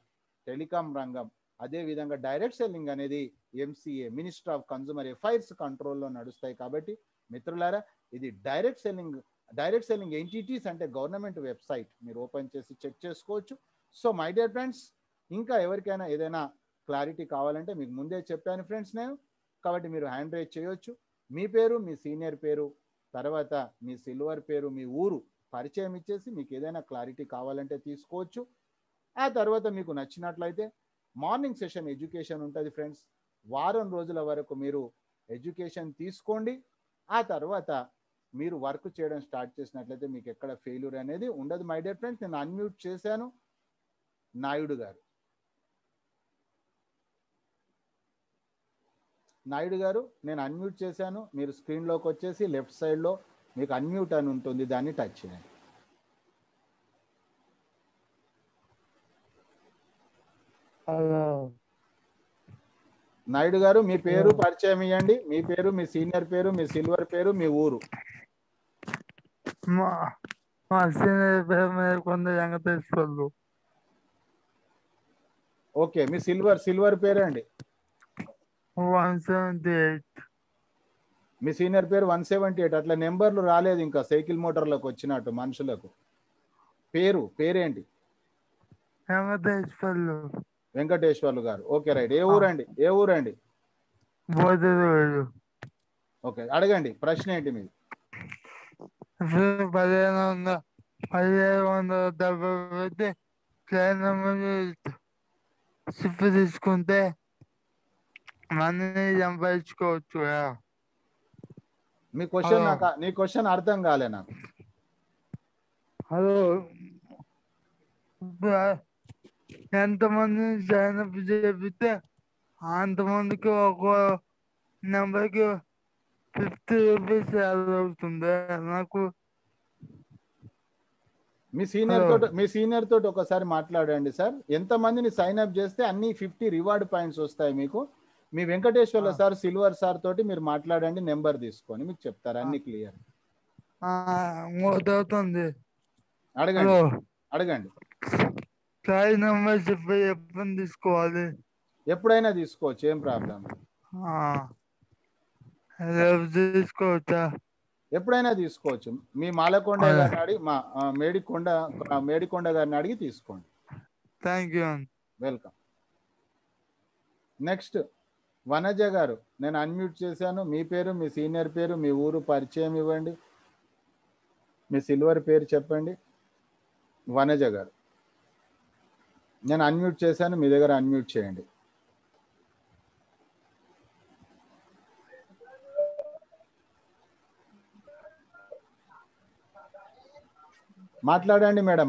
టెలికాం రంగం అదేవిధంగా డైరెక్ట్ సెల్లింగ్ అనేది MCA minister of consumer affairs కంట్రోల్లో నడుస్తాయి కాబట్టి మిత్రులారా ఇది direct selling direct selling entities అంటే గవర్నమెంట్ వెబ్సైట్ మీరు ఓపెన్ చేసి చెక్ చేసుకోవచ్చు సో మై డియర్ ఫ్రెండ్స్ ఇంకా ఎవరికైనా ఏదైనా క్లారిటీ కావాలంటే మీకు ముందే చెప్పాను ఫ్రెండ్స్ నేను కాబట్టి మీరు హ్యాండ్ రైజ్ చేయొచ్చు మీ పేరు మీ సీనియర్ పేరు తర్వాత మీ సిల్వర్ పేరు మీ ఊరు పరిచయం ఇచ్చేసి మీకు ఏదైనా క్లారిటీ కావాలంటే తీసుకోవచ్చు ఆ తర్వాత మీకు నచ్చినట్లయితే మార్నింగ్ సెషన్ ఎడ్యుకేషన్ ఉంటుంది ఫ్రెండ్స్ వారం రోజుల వరకు మీరు ఎడ్యుకేషన్ తీసుకోండి ఆ తర్వాత మీరు వర్క్ చేయడం స్టార్ట్ చేసినట్లయితే మీకు ఎక్కడ ఫెయిల్యూర్ అనేది ఉండదు మై డియర్ ఫ్రెండ్స్ నేను అన్మ్యూట్ చేశాను నాయుడు గారు నాయుడు గారు నేను అన్మ్యూట్ చేశాను మీరు స్క్రీన్లోకి వచ్చేసి లెఫ్ట్ సైడ్లో మీకు అన్మ్యూట్ అని ఉంటుంది దాన్ని టచ్ చేయండి నాయుడు గారు మీ పేరు పరిచయం ఇవ్వండి మీ పేరు మీ సీనియర్ పేరు మీ సిల్వర్ పేరు మీ ఊరు మా సీనియర్ పేరు కొందరు ఓకే మీ సిల్వర్ సిల్వర్ పేరే అండి వన్ సెవెంటీ ఎయిట్ మీ సీనియర్ పేరు వన్ సెవెంటీ ఎయిట్ అట్లా నెంబర్లు రాలేదు ఇంకా సైకిల్ మోటార్లోకి వచ్చినట్టు మనుషులకు పేరు పేరేంటి వెంకటేశ్వర్లు వెంకటేశ్వర్లు గారు ఓకే రైట్ ఏ ఊరండి ఏ ఊరండి ఓకే అడగండి ప్రశ్న ఏంటి మీది పదిహేను వందల పదిహేను వందల డెబ్బై సిప్పు తీసుకుంటే మనని సంపాదించుకోవచ్చు మీ క్వశ్చన్ నాకు నీ క్వశ్చన్ అర్థం కాలే నాకు హలో ఎంతమంది జాయిన్ అప్ చేపిస్తే అంతమందికి ఒక నెంబర్కి ఫిఫ్టీ రూపీస్ యాడ్ అవుతుంది నాకు మీ సీనియర్ తోటి మీ సీనియర్ తోటి ఒకసారి మాట్లాడండి సార్ ఎంత మందిని సైన్ అప్ చేస్తే అన్ని ఫిఫ్టీ రివార్డ్ పాయింట్స్ వస్తాయి మీకు మీ వెంకటేశ్వర్ల సార్ సిల్వర్ సార్ తోటి మీరు మాట్లాడండి నెంబర్ తీసుకొని మీకు చెప్తారు అన్ని క్లియర్ అవుతుంది అడగండి అడగండి సాయి నెంబర్ చెప్పి ఎప్పుడు తీసుకోవాలి ఎప్పుడైనా తీసుకోవచ్చు ఏం ప్రాబ్లం తీసుకోవచ్చా ఎప్పుడైనా తీసుకోవచ్చు మీ మాలకొండ గారిని అడిగి మా మేడికొండ మేడికొండ గారిని అడిగి తీసుకోండి thank you welcome next Vanaja గారు నేను అన్మ్యూట్ చేశాను మీ పేరు మీ సీనియర్ పేరు మీ ఊరు పరిచయం ఇవ్వండి మీ సిల్వర్ పేరు చెప్పండి వనజ గారు నేను అన్మ్యూట్ చేశాను మీ దగ్గర అన్మ్యూట్ చేయండి మాట్లాడండి మేడం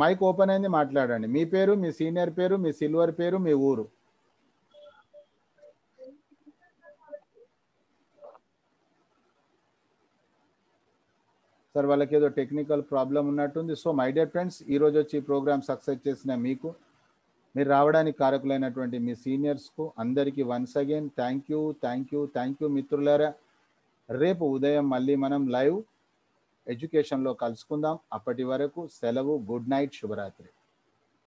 మైక్ ఓపెన్ అయింది మాట్లాడండి మీ పేరు మీ సీనియర్ పేరు మీ సిల్వర్ పేరు మీ ఊరు సార్ వాళ్ళకి ఏదో టెక్నికల్ ప్రాబ్లం ఉన్నట్టుంది సో మై డియర్ ఫ్రెండ్స్ ఈరోజు వచ్చి ఈ ప్రోగ్రామ్ సక్సెస్ చేసిన మీకు మీరు రావడానికి కారకులైనటువంటి మీ సీనియర్స్కు అందరికీ once again thank you thank you thank you మిత్రులారా రేపు ఉదయం మళ్ళీ మనం లైవ్ ఎడ్యుకేషన్లో కలుసుకుందాం అప్పటి వరకు సెలవు గుడ్ నైట్ శుభరాత్రి